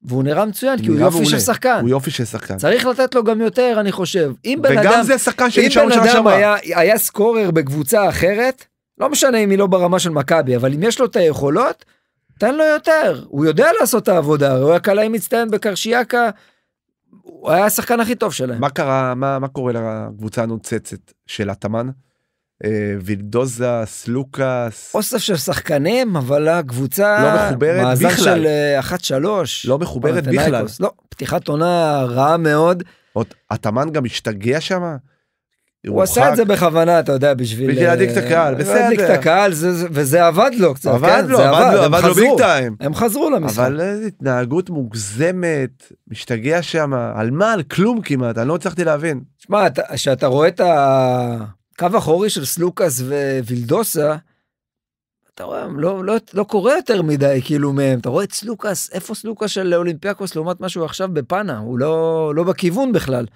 והוא נראה מצוין כי הוא יופי של שחקן. הוא יופי של שחקן. צריך לתת לו גם יותר אני חושב. אם בן אדם, וגם זה שחקן שנשאר שנה שעברה. אם בן אדם היה, היה סקורר בקבוצה אחרת, לא משנה אם היא לא ברמה של מכבי, אבל אם יש לו את היכולות, תן לו יותר. הוא יודע לעשות את העבודה, הרי הוא היה קלעי מצטיין בקרשיאקה, הוא היה השחקן הכי טוב שלהם. מה קרה, מה, מה קורה לקבוצה הנוצצת של התמן? אה, וילדוזה, סלוקס. אוסף של שחקנים, אבל הקבוצה... לא מחוברת בכלל. מאזן של 1-3. אה, לא מחוברת בכלל. לא, פתיחת עונה רעה מאוד. עוד התאמן גם השתגע שם? הוא הוא עשה את זה בכוונה, אתה יודע, בשביל... בשביל להדליק את אה, הקהל, בסדר. להדליק את הקהל, וזה עבד לו קצת, עבד כן? לו, עבד לו, עבד לו ביג טיים. הם חזרו למשחק. אבל איזו התנהגות מוגזמת, משתגע שם, על מה? על כלום כמעט, אני לא הצלחתי להבין. שמע, כשאתה רואה את ה... הקו האחורי של סלוקאס ווילדוסה, אתה רואה, לא, לא, לא קורה יותר מדי כאילו מהם, אתה רואה את סלוקאס, איפה סלוקאס של אולימפיאקוס לעומת מה שהוא עכשיו בפאנה, הוא לא, לא בכיוון בכלל.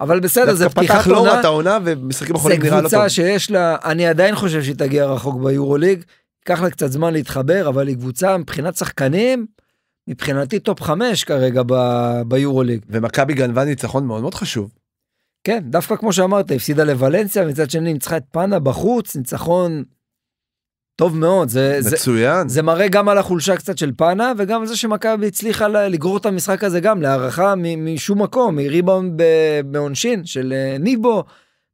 אבל בסדר, זה פתיחת לא דווקא פתח עונה ומשחקים אחרונים נראה לא טוב. זו קבוצה שיש לה, אני עדיין חושב שהיא תגיע רחוק ביורוליג, ייקח לה קצת זמן להתחבר, אבל היא קבוצה מבחינת שחקנים, מבחינתי טופ חמש כרגע ביורוליג. ומכבי גנבה ניצחון מאוד מאוד חשוב כן, דווקא כמו שאמרת, הפסידה לוולנסיה, מצד שני ניצחה את פאנה בחוץ, ניצחון טוב מאוד. זה, מצוין. זה, זה מראה גם על החולשה קצת של פאנה, וגם על זה שמכבי הצליחה לגרור את המשחק הזה גם להערכה משום מקום, מריבאונד בעונשין של אה, ניבו.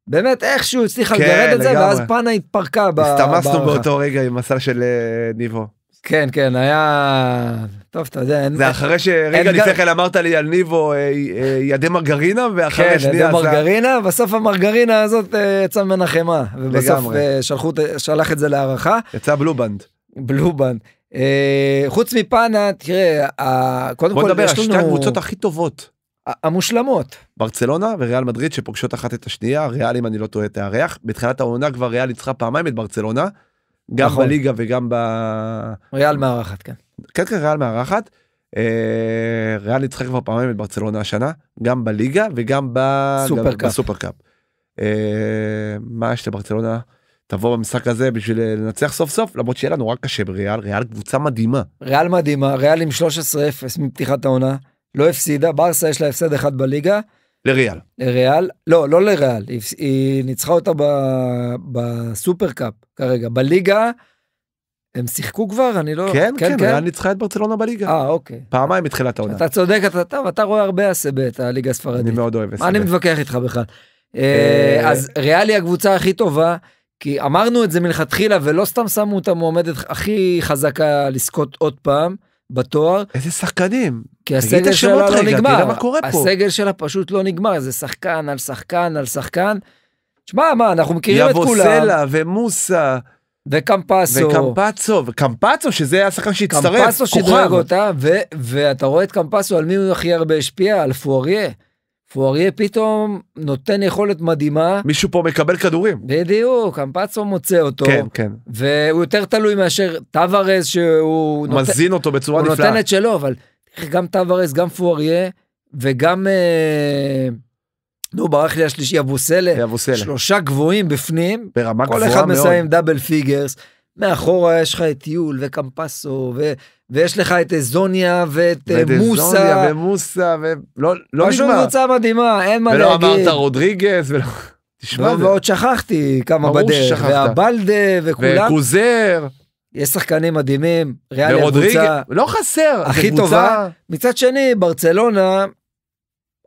באמת איכשהו הצליחה כן, לגרד את זה, ואז פאנה התפרקה הסתמסנו באותו רגע עם הסל של אה, ניבו. כן, כן, היה... טוב, אתה יודע, אין... זה אחרי שרגע לפני כן אמרת לי על ניבו אה, אה, ידי מרגרינה, ואחרי כן, שנייה... כן, ידי מרגרינה, זה... בסוף המרגרינה הזאת אה, יצאה ממנה חמאה. ובסוף שלחו, שלח את זה להערכה. יצא בלובנד. בלובנד. חוץ מפאנה, תראה, קודם כל, יש לנו... בוא נדבר על שתי הקבוצות הכי טובות. המושלמות. ברצלונה וריאל מדריד שפוגשות אחת את השנייה, ריאל אם אני לא טועה תארח. בתחילת העונה כבר ריאל ניצחה פעמיים את ברצלונה. גם נכון. בליגה וגם ב... ריאל מארחת, כן. כן, כן, ריאל מארחת. אה, ריאל ניצחה כבר פעמיים את ברצלונה השנה, גם בליגה וגם ב... סופרקאפ. בסופרקאפ. אה, מה יש לברצלונה? תבוא במשחק הזה בשביל אה, לנצח סוף סוף למרות שיהיה לנו רק קשה בריאל ריאל קבוצה מדהימה. ריאל מדהימה ריאל עם 13-0 מפתיחת העונה לא הפסידה ברסה יש לה הפסד אחד בליגה לריאל. לריאל? לא, לא לריאל, היא, היא ניצחה אותה ב, בסופרקאפ כרגע. בליגה, הם שיחקו כבר? אני לא... כן, כן, כן, כן. ריאל ניצחה את ברצלונה בליגה. אה, אוקיי. פעמיים מתחילת העונה. אתה צודק, אתה, אתה, אתה רואה הרבה אסבה את הליגה הספרדית. אני מאוד אוהב אסבה. אני מתווכח איתך בכלל. אה, אה, אז ריאל היא הקבוצה הכי טובה. כי אמרנו את זה מלכתחילה ולא סתם שמו את המועמדת הכי חזקה לזכות עוד פעם בתואר. איזה שחקנים. כי הסגל שלה לא רגע, נגמר. תגיד את השמות רגע, מה קורה פה. הסגל שלה פשוט לא נגמר, זה שחקן על שחקן על שחקן. שמע, מה, אנחנו מכירים את כולם. יבוסלה ומוסה. וקמפסו. וקמפצו, וקמפצו שזה השחקן שהצטרף, קמפסו שדרג אותה, ו, ואתה רואה את קמפסו, על מי הוא הכי הרבה השפיע? על פואריה. פואריה פתאום נותן יכולת מדהימה. מישהו פה מקבל כדורים. בדיוק, קמפצו מוצא אותו. כן, כן. והוא יותר תלוי מאשר טוורז שהוא... מזין נות... אותו בצורה נפלאה. הוא נפלא. נותן את שלו, אבל גם טוורס, גם פואריה, וגם, אה, נו, ברח לי השלישי, אבוסלה. אבוסלה. שלושה גבוהים בפנים. ברמה גבוהה מאוד. כל אחד מסיים דאבל פיגרס. מאחורה יש לך את יול וקמפסו, ו... ויש לך את זוניה ואת מוסה. אה, ואת זוניה ומוסה, ולא לא, לא נגמר. פשוט קבוצה מדהימה, אין מה ולא להגיד. ולא אמרת רודריגז, ולא... תשמע, לא, ועוד שכחתי כמה בדרך, והבלדה וכולם. וגוזר. יש שחקנים מדהימים, ריאלי הקבוצה... לא חסר, הכי טובה. מצד שני, ברצלונה...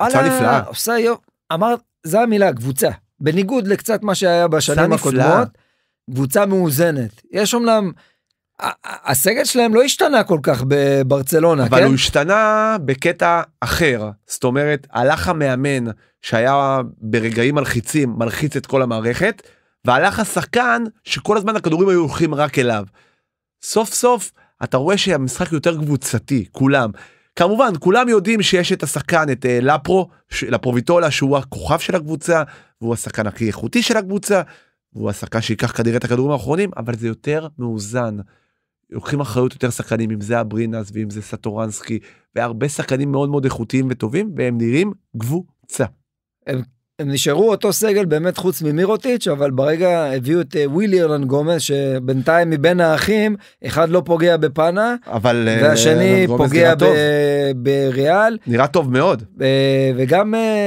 קבוצה נפלאה. עושה יום... אמרת, זה המילה, קבוצה. בניגוד לקצת מה שהיה בשנים הקודמות, קבוצה מאוזנת. יש אומנם... הסגל שלהם לא השתנה כל כך בברצלונה, אבל כן? הוא השתנה בקטע אחר. זאת אומרת, הלך המאמן שהיה ברגעים מלחיצים, מלחיץ את כל המערכת, והלך השחקן שכל הזמן הכדורים היו הולכים רק אליו. סוף סוף אתה רואה שהמשחק יותר קבוצתי, כולם. כמובן, כולם יודעים שיש את השחקן, את אה, לפרו, לפרוביטולה, שהוא הכוכב של הקבוצה, והוא השחקן הכי איכותי של הקבוצה, והוא השחקן שייקח כנראה את הכדורים האחרונים, אבל זה יותר מאוזן. לוקחים אחריות יותר שחקנים, אם זה אברינס ואם זה סטורנסקי, והרבה שחקנים מאוד מאוד איכותיים וטובים, והם נראים קבוצה. הם הם נשארו אותו סגל באמת חוץ ממירוטיץ', אבל ברגע הביאו את אה, ווילי ארלן גומז, שבינתיים מבין האחים, אחד לא פוגע בפאנה, אבל אה, והשני פוגע נראה ב- בריאל. נראה טוב מאוד. ו- אה,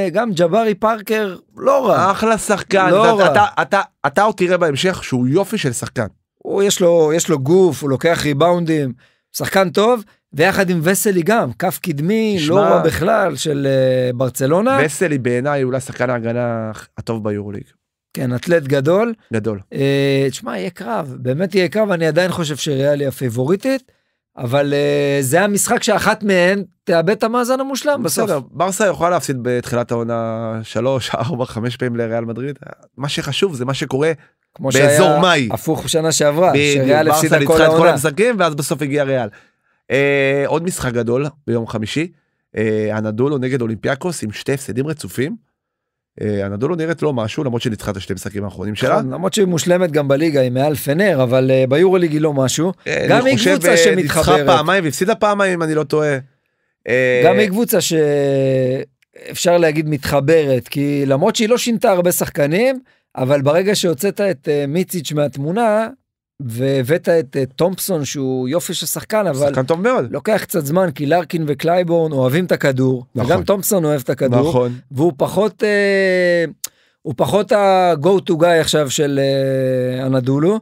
וגם ג'בארי פארקר לא רע. אחלה שחקן. לא ואת, רע. אתה, אתה, אתה עוד תראה בהמשך שהוא יופי של שחקן. הוא יש לו, יש לו גוף, הוא לוקח ריבאונדים, שחקן טוב. ויחד עם וסלי גם, כף קדמי, שמה, לא רע בכלל, של uh, ברצלונה. וסלי בעיניי אולי שחקן ההגנה הטוב ביורוליג. כן, אתלט גדול. גדול. Uh, תשמע, יהיה קרב, באמת יהיה קרב, אני עדיין חושב שריאלי הפייבוריטית, אבל uh, זה המשחק שאחת מהן תאבד את המאזן המושלם בסוף. בסדר, ברסה יכולה להפסיד בתחילת העונה 3, 4, 5 פעמים לריאל מדריד, מה שחשוב זה מה שקורה כמו באזור מאי. הפוך שנה שעברה, שריאל הפסידה כל העונה. ואז בסוף הגיע ריאל. אה, עוד משחק גדול ביום חמישי, אה, אנדולו נגד אולימפיאקוס עם שתי הפסדים רצופים. אה, אנדולו נראית לא משהו למרות שניצחה את השתי משחקים האחרונים שלה. נכון, למרות שהיא מושלמת גם בליגה היא מעל פנר אבל אה, ביורוליג היא לא משהו. אה, גם היא קבוצה אה, שמתחברת. אני חושב ניצחה פעמיים והפסידה פעמיים אם אני לא טועה. אה, גם היא קבוצה שאפשר להגיד מתחברת כי למרות שהיא לא שינתה הרבה שחקנים אבל ברגע שהוצאת את אה, מיציץ' מהתמונה והבאת את אה, תומפסון שהוא יופי של שחקן אבל שחקן טוב מאוד לוקח קצת זמן כי לרקין וקלייבורן אוהבים את הכדור נכון. וגם תומפסון אוהב את הכדור נכון. והוא פחות אה, הוא פחות ה-go to guy עכשיו של אה, הנדולו.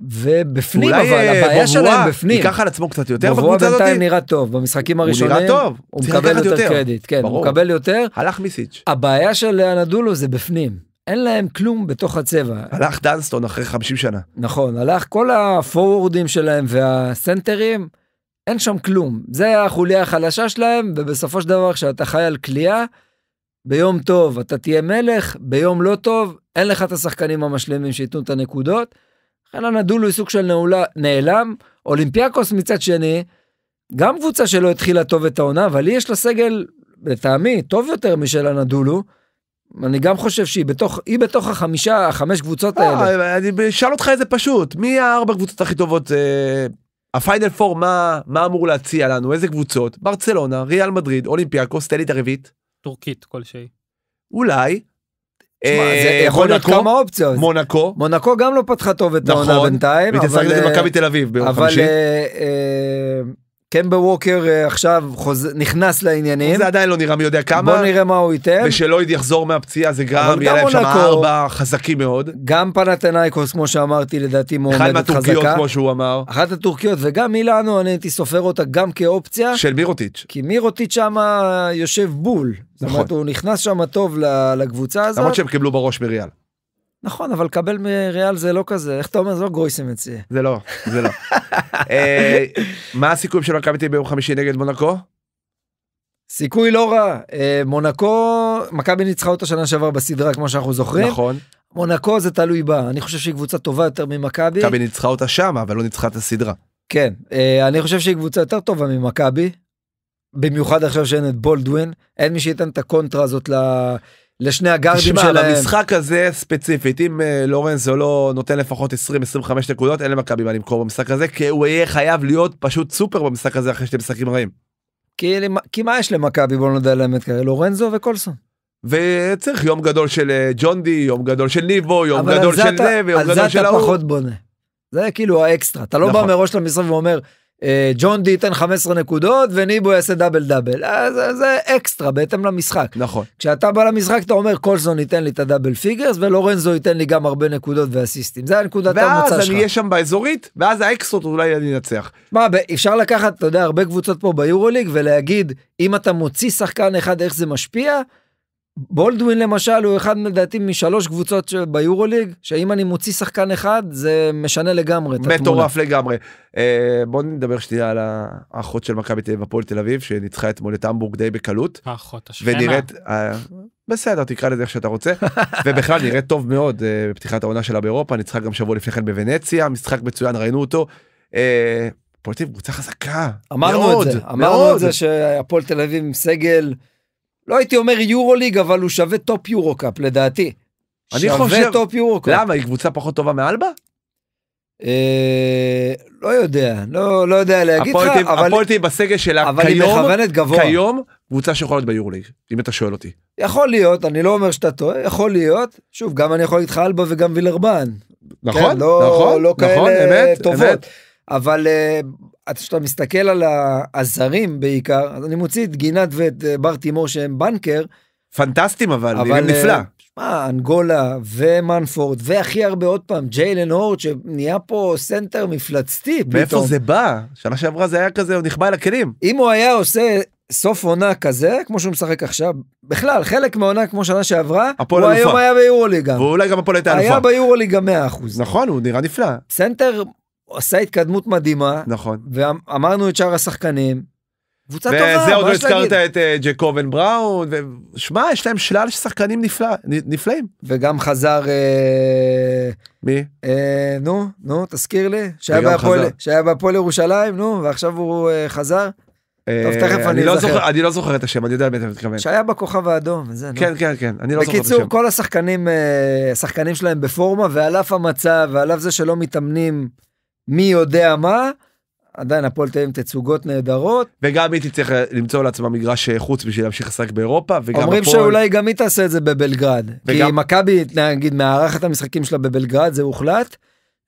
ובפנים אבל אה, הבעיה שלהם בפנים. ייקח על עצמו קצת יותר בקבוצה הזאת. בינתיים נראה טוב במשחקים הראשונים. הוא נראה טוב. הוא מקבל יותר, יותר קרדיט. כן, ברור. הוא מקבל יותר. הלך מיסיץ'. הבעיה של הנדולו זה בפנים. אין להם כלום בתוך הצבע. הלך דנסטון אחרי 50 שנה. נכון, הלך כל הפורורדים שלהם והסנטרים, אין שם כלום. זה החוליה החלשה שלהם, ובסופו של דבר כשאתה חי על כליאה, ביום טוב אתה תהיה מלך, ביום לא טוב אין לך את השחקנים המשלימים שייתנו את הנקודות. לכן הנדולו היא סוג של נעולה, נעלם. אולימפיאקוס מצד שני, גם קבוצה שלא התחילה טוב את העונה, אבל היא יש לה סגל, לטעמי, טוב יותר משל הנדולו. אני גם חושב שהיא בתוך, היא בתוך החמישה, החמש קבוצות לא, האלה. אני אשאל אותך איזה פשוט, מי הארבע קבוצות הכי טובות? אה, הפיינל פור, מה, מה אמור להציע לנו? איזה קבוצות? ברצלונה, ריאל מדריד, אולימפיאקו סטלית לי הרביעית. טורקית כלשהי. אולי. אה, יכול להיות כמה אופציות. מונקו. מונקו גם לא פתחה טוב את העונה נכון. בינתיים. נכון, והיא תשחק נגד אה, מכבי תל אביב ביום חמישי. אבל קמבה ווקר אה, עכשיו חוז... נכנס לעניינים. זה עדיין לא נראה מי יודע כמה. בוא נראה מה הוא ייתן. ושלא יחזור מהפציעה זה גם, יהיה להם שם ארבע חזקים מאוד. גם פנתנאיקוס כמו שאמרתי, לדעתי מועמדת חזקה. אחת מהטורקיות, כמו שהוא אמר. אחת הטורקיות, וגם אילנו, אני הייתי סופר אותה גם כאופציה. של מירוטיץ'. כי מירוטיץ' שם יושב בול. נכון. זאת אומרת, הוא נכנס שם טוב לקבוצה הזאת. למרות שהם קיבלו בראש מריאל. נכון, אבל קבל מריאל זה לא כזה, איך אתה אומר, זה לא גרויסים אצלי. זה לא, זה לא. אה, מה הסיכויים של מכבי תל ביום חמישי נגד מונקו? סיכוי לא רע. אה, מונקו, מכבי ניצחה אותה שנה שעבר בסדרה, כמו שאנחנו זוכרים. נכון. מונקו זה תלוי בה, אני חושב שהיא קבוצה טובה יותר ממכבי. מכבי ניצחה אותה שם, אבל לא ניצחה את הסדרה. כן, אה, אני חושב שהיא קבוצה יותר טובה ממכבי, במיוחד עכשיו שאין את בולדווין, אין מי שייתן את הקונטרה הזאת ל... לשני הגארדים שלהם. תשמע, במשחק הזה ספציפית, אם אה, לורנזו לא נותן לפחות 20-25 נקודות, אין למכבי מה למכור במשחק הזה, כי הוא יהיה חייב להיות פשוט סופר במשחק הזה אחרי שאתם משחקים רעים. כי, כי מה יש למכבי, בוא נודה על כאלה, לורנזו וקולסון. וצריך יום גדול של אה, ג'ונדי, יום גדול של ניבו, יום גדול של זה ויום גדול של ההוא. על זה אתה פחות בונה. זה כאילו האקסטרה. אתה לא נכון. בא מראש למשחק ואומר, אה, ג'ון די ייתן 15 נקודות וניבו יעשה דאבל דאבל. אז זה אקסטרה בהתאם למשחק. נכון. כשאתה בא למשחק אתה אומר קולסון ייתן לי את הדאבל פיגרס ולורנזו ייתן לי גם הרבה נקודות ואסיסטים. זה הנקודת המוצא שלך. ואז אני אהיה שם באזורית ואז האקסטרות אולי אני אנצח. מה אפשר לקחת אתה יודע הרבה קבוצות פה ביורוליג ולהגיד אם אתה מוציא שחקן אחד איך זה משפיע. בולדווין למשל הוא אחד לדעתי משלוש קבוצות ביורוליג שאם אני מוציא שחקן אחד זה משנה לגמרי. מטורף לגמרי. אה, בוא נדבר שנייה על האחות של מכבי תל אביב הפועל תל אביב שניצחה אתמול את המבורג די בקלות. האחות השכנה. ונראית אה, בסדר תקרא לזה איך שאתה רוצה ובכלל נראית טוב מאוד אה, בפתיחת העונה שלה באירופה ניצחה גם שבוע לפני כן בוונציה משחק מצוין ראינו אותו. אה, הפועל תל אביב קבוצה חזקה. אמרנו מאוד, את זה, אמרנו מאוד. את זה שהפועל תל אביב עם סגל לא הייתי אומר יורוליג, אבל הוא שווה טופ יורו-קאפ לדעתי. אני שווה חושב... טופ יורו-קאפ. למה? היא קבוצה פחות טובה מאלבה? אה, לא יודע, לא, לא יודע להגיד לך, אבל... הפועל תהיה בסגל שלה אבל כיום, היא מכוונת גבוה. כיום, קבוצה שיכולה להיות ביורוליג, אם אתה שואל אותי. יכול להיות, אני לא אומר שאתה טועה, יכול להיות. שוב, גם אני יכול להגיד לך אלבה וגם וילרבן. נכון, כן, לא, נכון, לא נכון, כאלה אמת, טובות. אמת. אבל אה, כשאתה מסתכל על הזרים בעיקר, אז אני מוציא את גינת ואת אה, בר תימור שהם בנקר. פנטסטים אבל, אבל אה, נפלא. שמע, אנגולה ומנפורד והכי הרבה עוד פעם ג'יילן הורד שנהיה פה סנטר מפלצתי פתאום. מאיפה זה בא? שנה שעברה זה היה כזה הוא נכבה על הכלים. אם הוא היה עושה סוף עונה כזה כמו שהוא משחק עכשיו בכלל חלק מהעונה כמו שנה שעברה הוא אלופה. היום היה ביורוליגה. ואולי גם הפועל הייתה אלופה. היה ביורוליגה 100%. נכון הוא נראה נפלא. סנטר עשה התקדמות מדהימה. נכון. ואמרנו את שאר השחקנים. קבוצה טובה, לא מה יש להגיד. וזה עוד הזכרת את uh, אה, ג'קובן בראון, ושמע, יש להם שלל שחקנים נפלא, נפלאים. וגם חזר... אה, מי? אה, נו, נו, תזכיר לי. שהיה בהפועל ירושלים, נו, ועכשיו הוא אה, חזר. אה, טוב, תכף אני לא אזכר. אני לא זוכר את השם, אני יודע באמת אתה מתכוון. שהיה בכוכב האדום, זה, נו. כן, כן, כן, אני לא זוכר את השם. בקיצור, כל השחקנים, השחקנים שלהם בפורמה, ועל אף המצב, ועל אף זה שלא מתאמנים מי יודע מה, עדיין הפועל תל אביב תצוגות נהדרות. וגם היא תצטרך למצוא לעצמה מגרש חוץ בשביל להמשיך לשחק באירופה. וגם אומרים הפול... שאולי גם היא תעשה את זה בבלגרד. וגם... כי מכבי, נגיד, מארחת המשחקים שלה בבלגרד, זה הוחלט.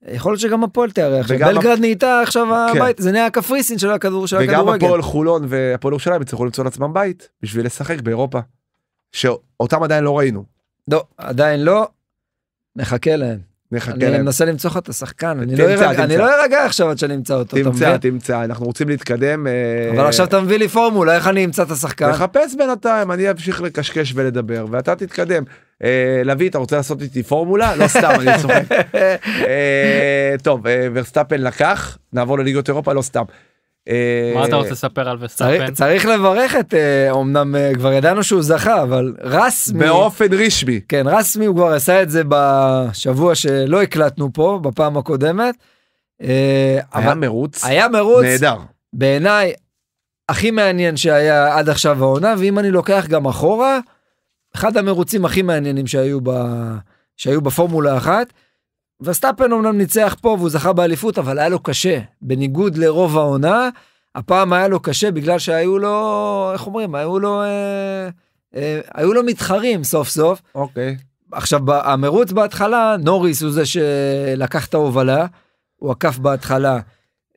יכול להיות שגם הפועל תארח, בלגרד הפ... נהייתה עכשיו כן. הבית, זה נהיה הקפריסין של הכדור של הכדורגל. וגם הפועל חולון והפועל ירושלים יצטרכו למצוא לעצמם בית בשביל לשחק באירופה. שאותם עדיין לא ראינו. לא, עדיין לא, נחכה להם. נחכה אני מנסה למצוא לך את השחקן, לא אני לא ארגע עכשיו עד שאני אמצא אותו, תמצא, תמצא, אנחנו רוצים להתקדם. אה, אבל עכשיו אתה מביא לי פורמולה, איך אני אמצא את השחקן? תחפש בינתיים, אני אמשיך לקשקש ולדבר, ואתה תתקדם. אה, לביא, אתה רוצה לעשות איתי פורמולה? לא סתם, אני צוחק. אה, טוב, ורסטאפן לקח, נעבור לליגות אירופה, לא סתם. אה, מה אתה רוצה לספר על וסטאפן? צריך לברך את, אה, אמנם אה, כבר ידענו שהוא זכה, אבל רסמי... באופן רשמי. כן, רסמי הוא כבר עשה את זה בשבוע שלא הקלטנו פה, בפעם הקודמת. היה מרוץ. היה מרוץ. נהדר. בעיניי, הכי מעניין שהיה עד עכשיו העונה, ואם אני לוקח גם אחורה, אחד המרוצים הכי מעניינים שהיו, ב... שהיו בפורמולה אחת. וסטאפן אמנם ניצח פה והוא זכה באליפות, אבל היה לו קשה. בניגוד לרוב העונה, הפעם היה לו קשה בגלל שהיו לו, איך אומרים, היו לו, אה, אה, היו לו מתחרים סוף סוף. אוקיי. Okay. עכשיו, המרוץ בהתחלה, נוריס הוא זה שלקח את ההובלה, הוא עקף בהתחלה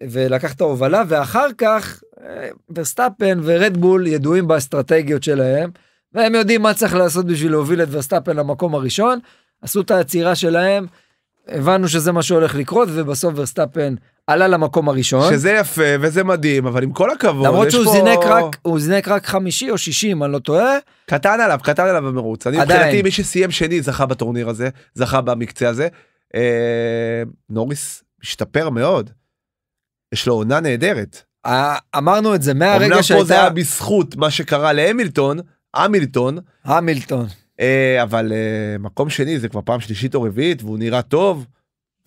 ולקח את ההובלה, ואחר כך אה, וסטאפן ורדבול ידועים באסטרטגיות שלהם, והם יודעים מה צריך לעשות בשביל להוביל את וסטאפן למקום הראשון, עשו את העצירה שלהם, הבנו שזה מה שהולך לקרות ובסוף ורסטאפן עלה למקום הראשון. שזה יפה וזה מדהים אבל עם כל הכבוד למרות שהוא פה... זינק רק הוא זינק רק חמישי או שישים אני לא טועה. קטן עליו קטן עליו במרוץ. אני עדיין. מבחינתי מי שסיים שני זכה בטורניר הזה זכה במקצה הזה. אה, נוריס השתפר מאוד. יש לו עונה נהדרת. אה, אמרנו את זה מהרגע שהייתה... בזכות מה שקרה להמילטון, המילטון. המילטון. אה, אבל אה, מקום שני זה כבר פעם שלישית או רביעית והוא נראה טוב.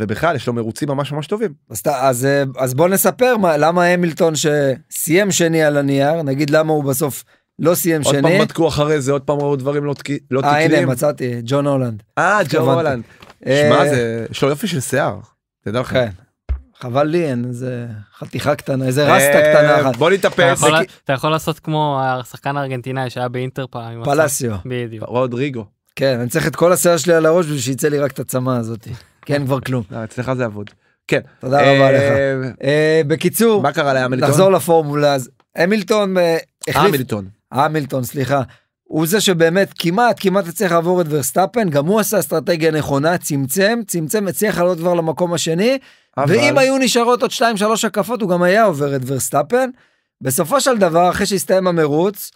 ובכלל יש לו מרוצים ממש ממש טובים. אז, אז, אה, אז בוא נספר מה, למה המילטון שסיים שני על הנייר, נגיד למה הוא בסוף לא סיים עוד שני. עוד פעם בדקו אחרי זה, עוד פעם ראו דברים לא, תק... לא 아, תקניים. אה הנה מצאתי, ג'ון הולנד. אה ג'ון הולנד. שמע זה, יש לו יופי של שיער. תדע לך. כן, חבל לי אין איזה חתיכה קטנה, איזה רסטה אה, קטנה אחת. בוא נתאפס. אתה יכול לעשות כמו השחקן הארגנטינאי שהיה באינטר פעם. פלסיו. בדיוק. רודריגו. כן, אני צריך את כל השיער שלי על הראש בשביל שיצא לי רק את הצמה הזאת. כן, כבר כלום. לא, אצלך זה אבוד. כן. תודה רבה אה, לך. אה, בקיצור, מה קרה להמילטון? נחזור לפורמולה. המילטון החליף... המילטון. המילטון, סליחה. הוא זה שבאמת כמעט, כמעט הצליח לעבור את ורסטאפן, גם הוא עשה אסטרטגיה נכונה, צמצם, צמצם, הצליח לעלות כבר למקום השני, אבל... ואם היו נשארות עוד 2-3 הקפות, הוא גם היה עובר את ורסטאפן. בסופו של דבר, אחרי שהסתיים המרוץ,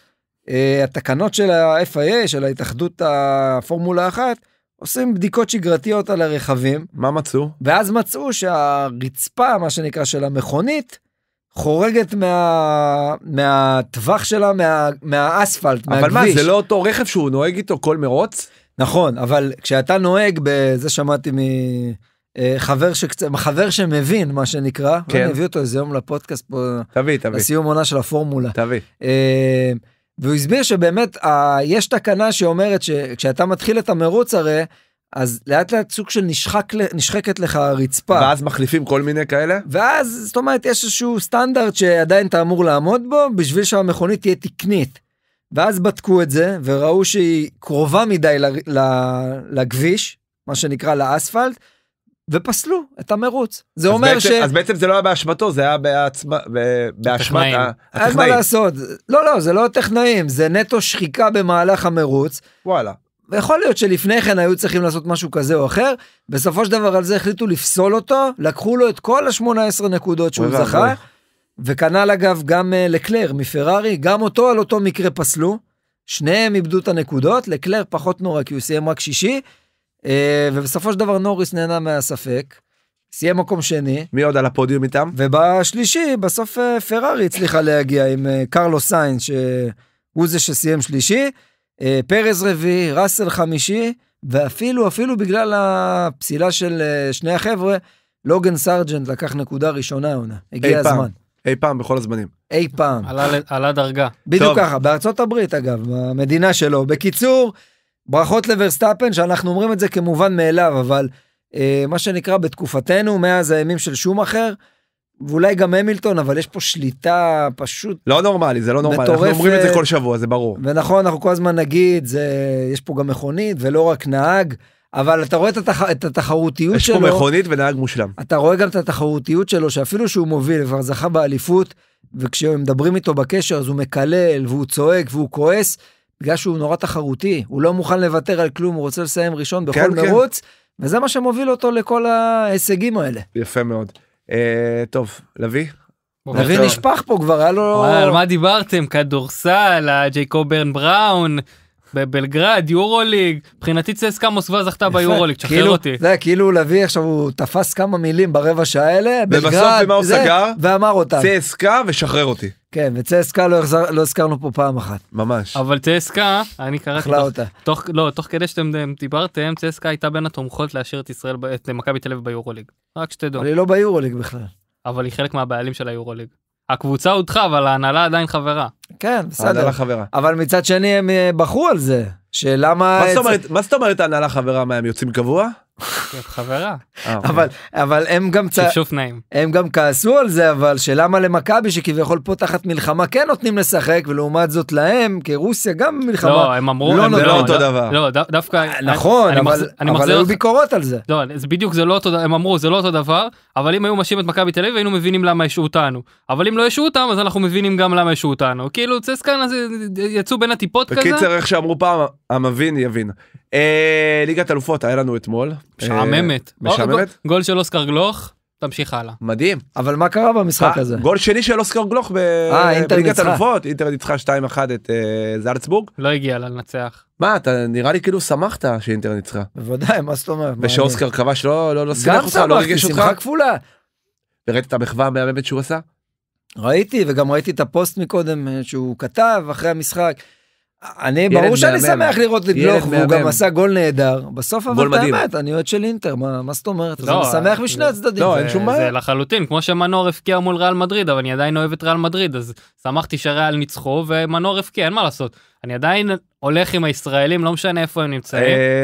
אה, התקנות של ה-FIA, של ההתאחדות הפורמולה אחת עושים בדיקות שגרתיות על הרכבים. מה מצאו? ואז מצאו שהרצפה, מה שנקרא, של המכונית, חורגת מה... מהטווח שלה, מה... מהאספלט, אבל מהכביש. אבל מה, זה לא אותו רכב שהוא נוהג איתו כל מרוץ? נכון, אבל כשאתה נוהג, זה שמעתי מחבר אה, שקצת, חבר שמבין, מה שנקרא, כן. אני אביא אותו איזה יום לפודקאסט פה, תביא, תביא. לסיום עונה של הפורמולה. תביא. אה, והוא הסביר שבאמת, יש תקנה שאומרת שכשאתה מתחיל את המרוץ הרי, אז לאט לאט סוג של נשחק, נשחקת לך הרצפה. ואז מחליפים כל מיני כאלה? ואז, זאת אומרת, יש איזשהו סטנדרט שעדיין אתה אמור לעמוד בו, בשביל שהמכונית תהיה תקנית. ואז בדקו את זה, וראו שהיא קרובה מדי ל, ל, לכביש, מה שנקרא לאספלט, ופסלו את המרוץ. זה אומר בעצם, ש... אז בעצם זה לא היה באשמתו, זה היה בעצמה, ב, באשמת הטכנאים. אין מה לעשות. לא, לא, זה לא הטכנאים, זה נטו שחיקה במהלך המרוץ. וואלה. ויכול להיות שלפני כן היו צריכים לעשות משהו כזה או אחר, בסופו של דבר על זה החליטו לפסול אותו, לקחו לו את כל ה-18 נקודות שהוא זכה, וכנ"ל אגב גם אה, לקלר מפרארי, גם אותו על אותו מקרה פסלו, שניהם איבדו את הנקודות, לקלר פחות נורא כי הוא סיים רק שישי, אה, ובסופו של דבר נוריס נהנה מהספק. סיים מקום שני. מי עוד על הפודיום איתם? ובשלישי, בסוף אה, פרארי הצליחה להגיע עם קרלו סיינס, שהוא זה שסיים שלישי. אה, פרז רביעי, ראסל חמישי, ואפילו, אפילו בגלל הפסילה של אה, שני החבר'ה, לוגן סרג'נט לקח נקודה ראשונה העונה. הגיע הזמן. פעם. אי פעם בכל הזמנים. אי פעם. עלה, עלה דרגה. בדיוק טוב. ככה, בארצות הברית אגב, במדינה שלו. בקיצור, ברכות לברסטאפן, שאנחנו אומרים את זה כמובן מאליו, אבל אה, מה שנקרא בתקופתנו, מאז הימים של שום אחר, ואולי גם המילטון, אבל יש פה שליטה פשוט... לא נורמלי, זה לא נורמלי, אנחנו אומרים את זה כל שבוע, זה ברור. ונכון, אנחנו כל הזמן נגיד, זה, יש פה גם מכונית ולא רק נהג, אבל אתה רואה את, התח, את התחרותיות יש שלו. יש פה מכונית ונהג מושלם. אתה רואה גם את התחרותיות שלו, שאפילו שהוא מוביל כבר זכה באליפות, וכשמדברים איתו בקשר אז הוא מקלל, והוא צועק, והוא כועס, בגלל שהוא נורא תחרותי, הוא לא מוכן לוותר על כלום, הוא רוצה לסיים ראשון בכל כן, כן. מרוץ, כן. וזה מה שמוביל אותו לכל ההישגים האלה. יפה מאוד. אה, טוב, לביא. לביא נשפך פה כבר, היה לו... על מה דיברתם? כדורסל, אה, ג'ייקוב ברן בראון. בבלגרד, יורוליג, מבחינתי צסקה מוסקבה זכתה ביורוליג, תשחרר כאילו, אותי. זה כאילו לביא עכשיו הוא תפס כמה מילים ברבע שעה האלה, בלגרד, ובסוף במה הוא סגר? ואמר אותם. צסקה ושחרר אותי. כן, וצסקה לא, החזר, לא הזכרנו פה פעם אחת. ממש. אבל צסקה, אני קראתי... אכלה אותה. תוך, לא, תוך כדי שאתם דיברתם, צסקה הייתה בין התומכות להשאיר את ישראל, את מכבי תל אביב ביורוליג. רק שתדעו. אבל היא לא ביורוליג בכלל. אבל היא חלק מהבעלים של היורוליג. הקבוצה הודחה, אבל ההנהלה עדיין חברה. כן, בסדר. ההנהלה חברה. אבל מצד שני הם אה, בחרו על זה, שלמה... מה זאת אומרת, ההנהלה חברה? מה, הם יוצאים קבוע? חברה. אה, אוקיי. אבל אבל הם גם שפשוף נעים. הם גם כעסו על זה אבל שלמה למכבי שכביכול פה תחת מלחמה כן נותנים לשחק ולעומת זאת להם כרוסיה גם מלחמה לא הם אמרו לא נותנים לא אותו לא, דבר לא דווקא אה, נכון אבל היו ביקורות על זה לא זה בדיוק זה לא אותו דבר הם אמרו זה לא אותו דבר אבל אם היו משאירים את מכבי תל אביב היינו מבינים למה ישו אותנו אבל אם לא ישו אותם אז אנחנו מבינים גם למה ישו אותנו כאילו צסקן יצאו בין הטיפות כזה. בקיצר איך שאמרו פעם המבין יבין. אה, ליגת אלופות היה לנו אתמול. משעממת. אה, משעממת? אוקיי, גול של אוסקר גלוך. תמשיך הלאה. מדהים. אבל מה קרה במשחק אה, הזה? גול שני של אוסקר גלוך בליגת אלופות, אינטר ניצחה 2-1 את זלצבורג. לא הגיע לה לנצח. מה אתה נראה לי כאילו שמחת שאינטר ניצחה. בוודאי מה זאת אומרת. ושאוסקר כבש לא לא שימח לא לא אותך לא ריגש אותך. גם שמחה כפולה. וראית את המחווה המהממת שהוא עשה? ראיתי וגם ראיתי את הפוסט מקודם שהוא כתב אחרי המשחק. אני, ברור שאני שמח לראות את גלוך, והוא גם עשה גול נהדר. בסוף אבל את האמת, אני אוהד של אינטר, מה זאת אומרת? לא, אני שמח משני אה, אה, הצדדים, לא, אין שום בעיה. זה לחלוטין, כמו שמנור הפקיע מול ריאל מדריד, אבל אני עדיין אוהב את ריאל מדריד, אז שמחתי שריאל ניצחו ומנור הפקיע, אין מה לעשות. אני עדיין הולך עם הישראלים, לא משנה איפה הם נמצאים,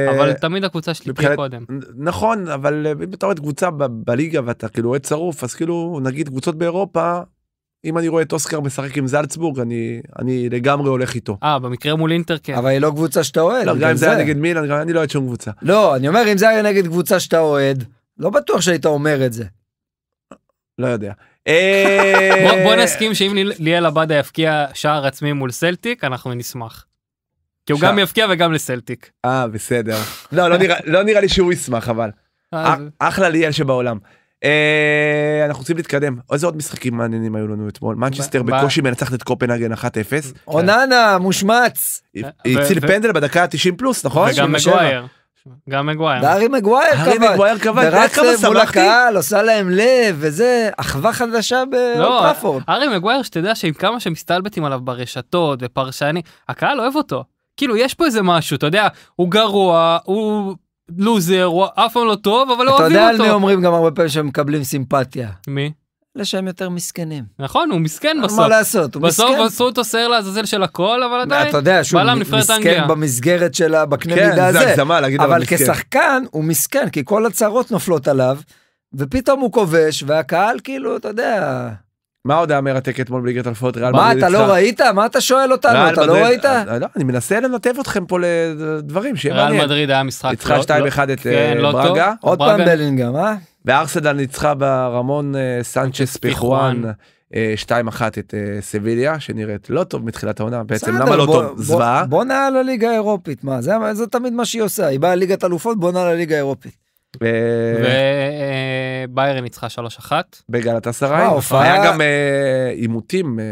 אה, אבל תמיד הקבוצה שלי תהיה קודם. נכון, אבל אם אתה רואה את קבוצה בליגה ואתה כאילו אוהד שרוף, אז כאילו נגיד קבוצות באירופה, אם אני רואה את אוסקר משחק עם זלצבורג, אני, אני לגמרי הולך איתו. אה, במקרה מול אינטר כן. אבל היא לא קבוצה שאתה אוהד. לא, גם אם זה היה נגד מילן, אני לא אוהד שום קבוצה. לא, אני אומר, אם זה היה נגד קבוצה שאתה אוהד, לא בטוח שהיית אומר את זה. לא יודע. בוא, אה, בוא נסכים שאם ליאל עבדה יפקיע שער עצמי מול סלטיק, אנחנו נשמח. כי הוא גם יפקיע וגם לסלטיק. אה, בסדר. לא, לא נראה לא לי שהוא ישמח, אבל. אה, אחלה ליאל שבעולם. אה, אנחנו רוצים להתקדם איזה עוד משחקים מעניינים היו לנו אתמול מנצ'סטר בקושי מנצחת את קופנהגן 1-0. כן. אוננה מושמץ. אה, הציל פנדל בדקה ה-90 פלוס נכון? וגם מגווייר. גם מגווייר. דארי מגווייר כבד. דארי מגווייר כבד. ורץ מול הקהל, עושה להם לב, וזה אחווה חדשה באוטראפורד. לא, ארי מגווייר, שתדע שעם כמה שמסתלבטים עליו ברשתות ופרשני, הקהל אוהב אותו. כאילו, יש פה איזה משהו, אתה יודע, הוא גרוע, הוא לוזר, הוא אף פעם לא טוב, אבל לא אוהבים אותו. אתה יודע על מי אומרים גם הרבה פעמים שהם מקבלים סימפתיה. מי? אלה שהם יותר מסכנים. נכון, הוא מסכן בסוף. מה לעשות, הוא מסכן. בסוף עשו אותו סייר לעזאזל של הכל, אבל עדיין, אתה יודע, שהוא מסכן במסגרת שלה, בקנה כן, מידה הזה. כן, זה הגזמה להגיד אבל מסכן. אבל כשחקן הוא מסכן, כי כל הצרות נופלות עליו, ופתאום הוא כובש, והקהל כאילו, אתה יודע... מה עוד היה מרתק אתמול בליגת אלפות ריאל מדריד? מה אתה לא ראית? מה אתה שואל אותנו? אתה לא ראית? אה, אה, לא, אני מנסה לנתב אתכם פה לדברים שיהיה מעניין. ריאל מדריד היה משחק לא, לא-, כן, אה, לא טוב. ניצחה 2-1 את ברגה. עוד פעם בלינגהם, אה? וארסנל ניצחה ברמון סנצ'ס פיחואן 2-1 את סביליה שנראית לא טוב מתחילת העונה בעצם למה לא טוב זוועה. בוא נעל לליגה האירופית מה זה תמיד מה שהיא עושה היא באה לליגת אלופות בוא נעל לליגה האירופית. וביירן ניצחה 3-1. בגלת עשריים. היה גם אה, עימותים אה,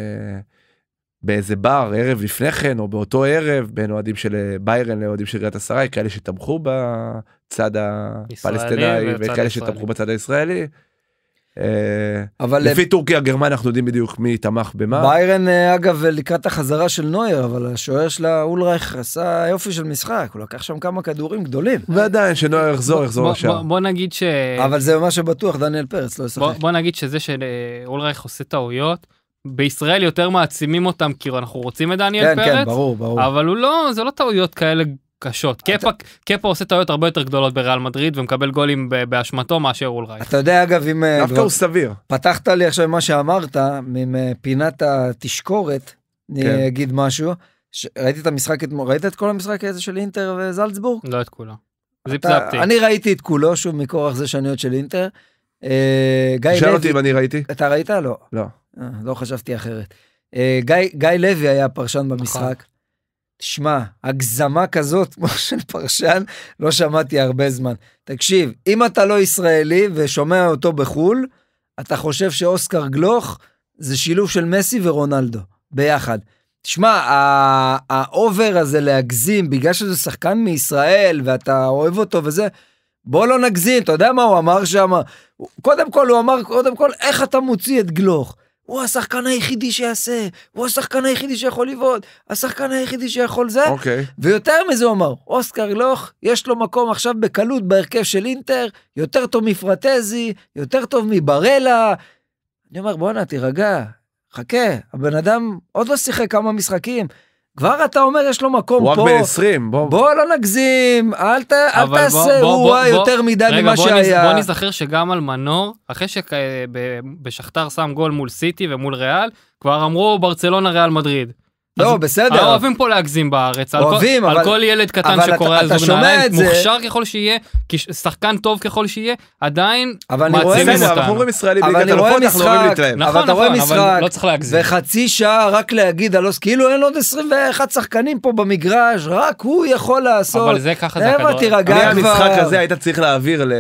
באיזה בר ערב לפני כן או באותו ערב בין אוהדים של אה, ביירן לאוהדים של גלת עשריים כאלה שתמכו בצד הפלסטיני וכאלה שתמכו בצד הישראלי. אה, אבל לפי טורקיה גרמניה אנחנו יודעים בדיוק מי תמך במה. ביירן אה, אגב לקראת החזרה של נויר אבל השוער שלה אולרייך עשה יופי של משחק הוא לקח שם כמה כדורים גדולים. ועדיין שנויר יחזור יחזור לשם. בוא נגיד ש... אבל זה מה שבטוח דניאל פרץ לא ישחק. בוא נגיד שזה שאולרייך אה, עושה טעויות. בישראל יותר מעצימים אותם כי אנחנו רוצים את דניאל כן, כן פרץ, כן, ברור, ברור. אבל הוא לא, זה לא טעויות כאלה קשות. אתה... קפה עושה טעויות הרבה יותר גדולות בריאל מדריד ומקבל גולים באשמתו מאשר אולרייך. אתה יודע אגב אם... אה, דווקא הוא סביר. פתחת לי עכשיו מה שאמרת מפינת אה, התשקורת, כן. אני אגיד משהו. ש... ראיתי את המשחק, ראית את כל המשחק הזה של אינטר וזלצבורג? לא את כולו. זיפזפתי. אני ראיתי את כולו, שוב, מכורח זה שאני של אינטר. אה, גיא לוי... שאל אותי אם אני ראיתי. אתה ראית? לא. לא. לא חשבתי אחרת. גיא לוי היה פרשן נכון. במשחק. שמע, הגזמה כזאת כמו של פרשן, לא שמעתי הרבה זמן. תקשיב, אם אתה לא ישראלי ושומע אותו בחו"ל, אתה חושב שאוסקר גלוך זה שילוב של מסי ורונלדו, ביחד. תשמע, האובר הזה להגזים, בגלל שזה שחקן מישראל ואתה אוהב אותו וזה, בוא לא נגזים, אתה יודע מה הוא אמר שם? קודם כל, הוא אמר, קודם כל, איך אתה מוציא את גלוך? הוא השחקן היחידי שיעשה, הוא השחקן היחידי שיכול לבעוט, השחקן היחידי שיכול זה. אוקיי. Okay. ויותר מזה הוא אמר, אוסקר לוך, יש לו מקום עכשיו בקלות בהרכב של אינטר, יותר טוב מפרטזי, יותר טוב מברלה. אני אומר, בואנה, תירגע, חכה, הבן אדם עוד לא שיחק כמה משחקים. כבר אתה אומר יש לו מקום פה. הוא רק בן 20. בוא. בוא לא נגזים, אל, ת, אל תעשה בוא, בוא, יותר מדי רגע, ממה בוא שהיה. בוא נזכר שגם על מנור, אחרי שבשכתר אה, שם גול מול סיטי ומול ריאל, כבר אמרו ברצלונה ריאל מדריד. לא, בסדר. אוהבים פה להגזים בארץ. אוהבים, על אבל... על כל ילד קטן שקורא על זוג נעליים, מוכשר ככל שיהיה, שחקן טוב ככל שיהיה, עדיין מעצימים אותנו. אבל אני רואה משחק אבל אלופות, אנחנו לא נכון, נכון, אבל נכון, לא צריך להגזים. וחצי שעה רק להגיד על כאילו אין עוד 21 שחקנים פה במגרש, רק הוא יכול לעשות. אבל זה ככה זה הכדור. תירגע המשחק הזה היית צריך להעביר ל...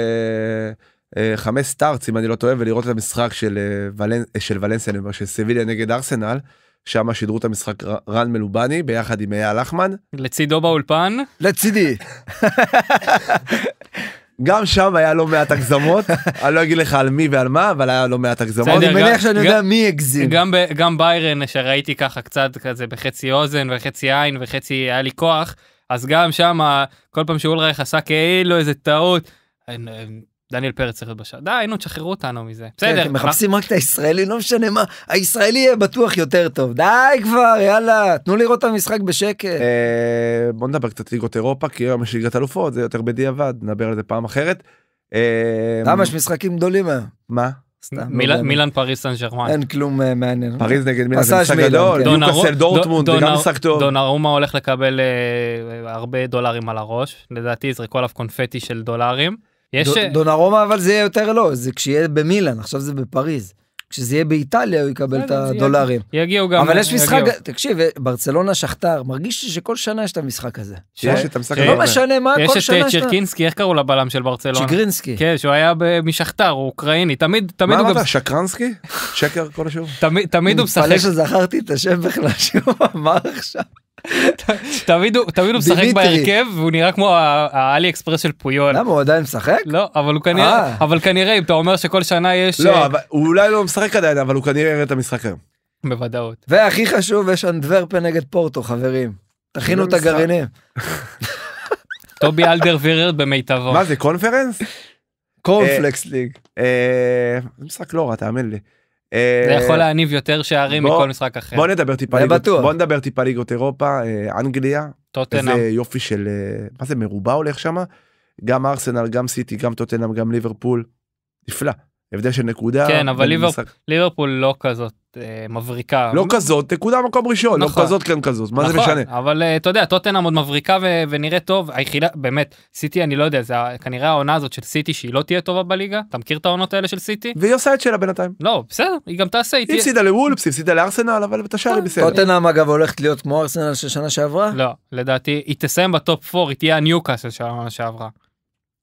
אה, חמש סטארטס אם אני לא טועה ולראות את המשחק של אה, ולנסיה של סיביליה נגד ארסנל שם שידרו את המשחק רן מלובני ביחד עם אייל אחמן. לצידו באולפן? לצידי. גם שם היה לא מעט הגזמות, אני לא אגיד לך על מי ועל מה, אבל היה לא מעט הגזמות. אני מניח שאני יודע מי הגזים. גם ביירן שראיתי ככה קצת כזה בחצי אוזן וחצי עין וחצי היה לי כוח, אז גם שם כל פעם שאולרייך עשה כאילו איזה טעות. דניאל פרץ צריך להיות בשער. די, נו, תשחררו אותנו מזה. כן, בסדר. כן, מחפשים רק את הישראלי, לא משנה מה, הישראלי יהיה בטוח יותר טוב. די כבר, יאללה, תנו לראות את המשחק בשקט. אה, בוא נדבר קצת ליגות אירופה, כי היום יש ליגת אלופות, זה יותר בדיעבד, נדבר על זה פעם אחרת. אה, למה יש משחקים גדולים היום? מה? לא מילאן פריס סן ג'רמן. אין כלום אה, מעניין. פריס נגד מילאן זה משחק גדול, כן. יוקאסל דורטמונד זה גם משחק טוב. דונרומה הולך לקבל הרבה דולרים על הראש, לדעתי יזרקו עליו קונפטי של דולרים. יש... ד, אה, דונרומה אבל זה יהיה יותר לא, זה כשיהיה במילאן, עכשיו זה בפריז. כשזה יהיה באיטליה הוא יקבל את הדולרים. יגיעו גם. אבל יש אה, משחק, תקשיב, אה, ברצלונה שכתר, מרגיש לי שכל שנה יש את המשחק הזה. שיש את המשחק לא הזה. לא משנה מה, כל שנה יש את צ'רקינסקי, איך קראו לבלם של ברצלונה? צ'גרינסקי. כן, שהוא היה משכתר, הוא אוקראיני, תמיד, תמיד הוא גם... מה אמרת, שקרנסקי? שקר כל השבוע? תמיד הוא משחק. אני מתפלא שזכרתי את השם בכלל שהוא אמר עכשיו. תמיד הוא משחק בהרכב והוא נראה כמו האלי אקספרס של פויול. למה הוא עדיין משחק? לא, אבל הוא כנראה, אה. אבל כנראה אם אתה אומר שכל שנה יש... לא, אה, אבל הוא אולי לא משחק עדיין אבל הוא כנראה יראה את המשחק היום. בוודאות. והכי חשוב יש אנדוורפה נגד פורטו חברים. תכינו לא את הגרעינים. טובי אלדר וירד במיטבו. מה זה קונפרנס? קורנפלקס אה, ליג. משחק לא רע תאמין לי. אה, זה יכול להניב יותר שערים מכל משחק אחר. בוא נדבר טיפה ליגות, בוא נדבר טיפה ליגות אירופה, אה, אנגליה. טוטנאם. איזה יופי של, אה, מה זה מרובע הולך שם? גם ארסנל, גם סיטי, גם טוטנאם, גם ליברפול. נפלא. הבדל של נקודה. כן, אבל ליברפול לא כזאת אה, מבריקה. לא כזאת, נקודה מקום ראשון, לא נכון, לא כזאת כן כזאת, מה נכון, זה משנה? אבל אה, אתה יודע, טוטנאם עוד מבריקה ו- ונראה טוב, היחידה, באמת, סיטי אני לא יודע, זה כנראה העונה הזאת של סיטי שהיא לא תהיה טובה בליגה, אתה מכיר את העונות האלה של סיטי? והיא עושה את שלה בינתיים. לא, בסדר, היא גם תעשה, היא הפסידה תה... לוולפס, הפסידה לארסנל, אבל את השאר היא בסדר. טוטנאם אגב הולכת להיות כמו ארסנל של שנה שעברה? לא, לדעתי, היא תסיים בטופ 4, היא תהיה הניוקאסל של שנה שעברה.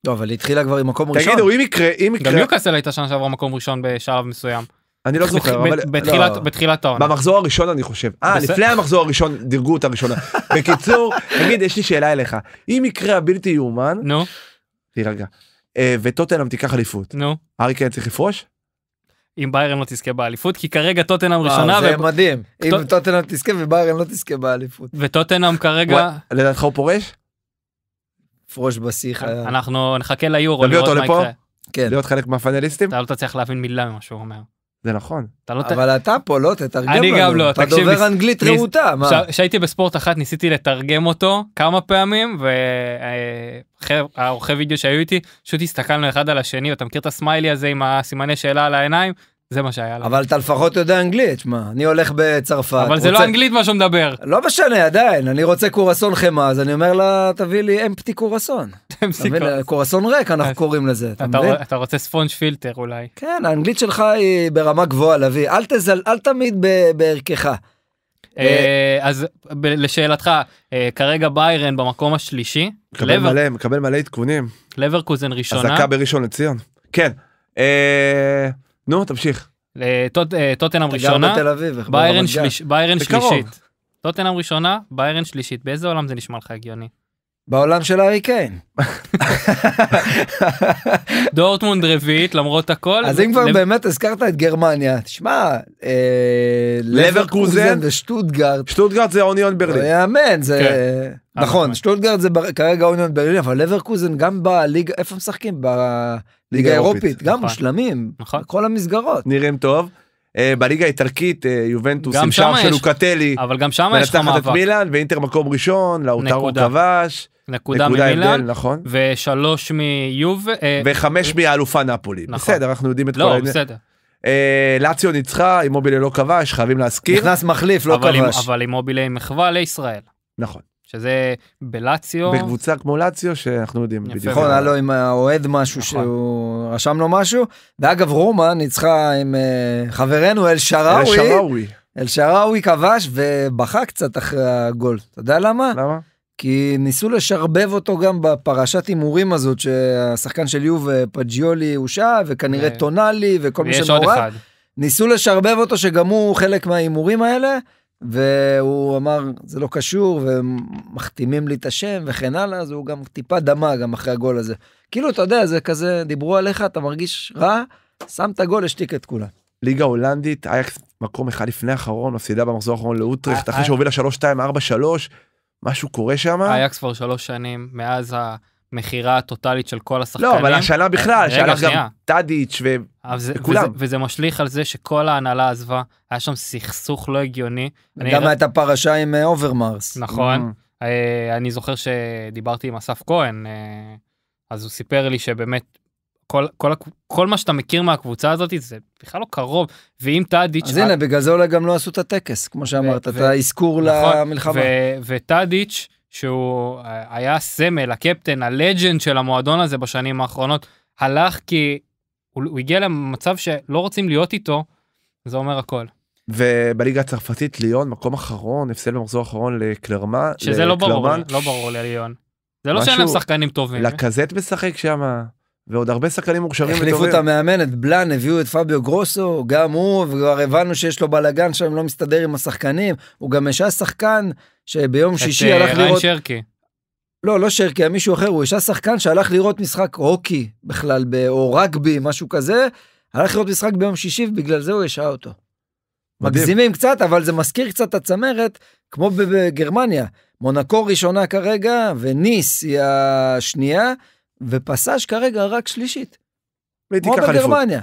לא, אבל היא התחילה כבר עם מקום תגידו, ראשון. תגידו, אם יקרה, אם יקרה... גם ניוקאסל הייתה שנה שעברה מקום ראשון בשלב מסוים. אני לא זוכר, אבל... בתחילת, לא. בתחילת העונה. במחזור הראשון אני חושב. אה, לפני המחזור הראשון דירגו אותה ראשונה. בקיצור, תגיד, יש לי שאלה אליך. אם יקרה הבלתי יאומן... נו. תירגע. אה, וטוטנאם תיקח אליפות. נו. ארי קיין צריך לפרוש? אם ביירן לא תזכה באליפות כי כרגע טוטנאם ראשונה. זה מדהים אם טוטנאם תזכה וביירן לא תזכה באליפות. וטוטנאם כרגע. לדעתך הוא פורש? פרוש בשיח. אנחנו נחכה ליורו כן. להיות חלק מהפאנליסטים? אתה לא תצליח להבין מילה ממה שהוא אומר. זה נכון. אתה לא אבל ת... אתה פה לא תתרגם אני לנו. אני גם לא, אתה תקשיב. אתה דובר אנגלית ניס... רהוטה. כשהייתי ש... בספורט אחת ניסיתי לתרגם אותו כמה פעמים והעורכי אה, וידאו שהיו איתי פשוט הסתכלנו אחד על השני אתה מכיר את הסמיילי הזה עם הסימני שאלה על העיניים. זה מה שהיה לנו. אבל אתה לפחות יודע אנגלית, שמע, אני הולך בצרפת. אבל רוצה... זה לא אנגלית מה שמדבר. לא משנה, עדיין, אני רוצה קורסון חמאה, אז אני אומר לה, תביא לי אמפטי קורסון. קורסון ריק אנחנו קוראים לזה. אתה רוצה ספונג' פילטר אולי. כן, האנגלית שלך היא ברמה גבוהה, לביא. אל תזל, אל תמיד בערכך. אה, אז לשאלתך, אה, כרגע ביירן במקום השלישי. מקבל מלא, מקבל מלא עדכונים. לברקוזן ראשונה. אזעקה בראשון לציון. כן. אה, נו, תמשיך. טוטנאם ראשונה, ביירן שלישית. טוטנאם ראשונה, ביירן שלישית. באיזה עולם זה נשמע לך הגיוני? בעולם של הארי קיין. דורטמונד רביעית למרות הכל. אז אם כבר באמת הזכרת את גרמניה, תשמע, אה, לברקוזן ושטוטגרד. שטוטגרד זה אוניון לא ברלין. יאמן, זה כן, נכון, שטוטגרד זה כרגע אוניון ברלין, אבל לברקוזן גם בליגה, איפה משחקים? בליגה האירופית, גם נכון. מושלמים, נכון. כל המסגרות. נראים טוב. אה, בליגה האיטלקית אה, יובנטוס עם שער של לוקטלי, אבל גם שם יש לך מאבק. את מילאן ואינטר מקום ראשון, לאוטרו כבש. נקודה, נקודה ממילאן, נכון. ושלוש מיוב. אה, וחמש מהאלופה נפולי. נכון. בסדר, אנחנו יודעים את לא, כל העניין. לא, בסדר. לאציו ניצחה, אימובילה לא כבש, חייבים להזכיר. נכנס מחליף, לא כבש. אבל אימובילה מחווה לישראל. נכון. שזה בלציו. בקבוצה כמו לציו שאנחנו יודעים יפה. בדיוק. נכון, היה לו עם האוהד אה, משהו נכון. שהוא רשם לו משהו. ואגב רומא ניצחה עם uh, חברנו אל שראוי. אל שראוי. אל שראוי כבש ובכה קצת אחרי הגול. אתה יודע למה? למה? כי ניסו לשרבב אותו גם בפרשת הימורים הזאת שהשחקן של יוב פג'יולי הושעה וכנראה ו... טונאלי וכל מי ויש עוד אחד. ניסו לשרבב אותו שגם הוא חלק מההימורים האלה. והוא אמר, זה לא קשור, ומחתימים לי את השם וכן הלאה, אז הוא גם טיפה דמה גם אחרי הגול הזה. כאילו, אתה יודע, זה כזה, דיברו עליך, אתה מרגיש רע, שם את הגול, השתיק את כולם. ליגה הולנדית, אייקס מקום אחד לפני האחרון, מפסידה במחזור האחרון לאוטרחט, אה, אחרי אה. שהובילה 3-2-4-3, משהו קורה שם. אייקס כבר שלוש שנים מאז ה... מכירה טוטאלית של כל השחקנים. לא, אבל השנה בכלל, שהיה גם טאדיץ' ו... וזה, וכולם. וזה, וזה משליך על זה שכל ההנהלה עזבה, היה שם סכסוך לא הגיוני. גם הייתה אני... פרשה עם אה, אוברמרס. Uh, נכון. Mm. hmm Uh, אני זוכר שדיברתי עם אסף כהן, uh, אז הוא סיפר לי שבאמת כל, כל, כל כל מה שאתה מכיר מהקבוצה הזאת זה בכלל לא קרוב ואם טאדיץ' אז הנה בגלל זה אולי גם לא עשו את הטקס כמו שאמרת את האזכור נכון. למלחמה וטאדיץ' שהוא אה, היה סמל, הקפטן, הלג'נד של המועדון הזה בשנים האחרונות, הלך כי הוא, הוא הגיע למצב שלא רוצים להיות איתו, זה אומר הכל. ובליגה הצרפתית ליון מקום אחרון הפסד במחזור האחרון לקלרמן שזה לא לקלרמן. לא ברור לא ברור לליון. זה לא שאין להם שחקנים טובים. לקזט משחק שם. ועוד הרבה שחקנים מוכשרים. וטובים. החליפו את המאמן, את בלאן, הביאו את פביו גרוסו, גם הוא, וכבר הבנו שיש לו בלאגן שם, לא מסתדר עם השחקנים. הוא גם ישע שחקן שביום שישי אה, הלך לראות... את ריין שרקי. לא, לא שרקי, מישהו אחר, הוא ישע שחקן שהלך לראות משחק הוקי בכלל, או רגבי, משהו כזה, הלך לראות משחק ביום שישי, ובגלל זה הוא ישע אותו. מגזימים קצת, אבל זה מזכיר קצת את הצמרת, כמו בגרמניה. מונקו ראשונה כרגע, וניס היא השנייה. ופסאז' כרגע רק שלישית. כמו בגרמניה.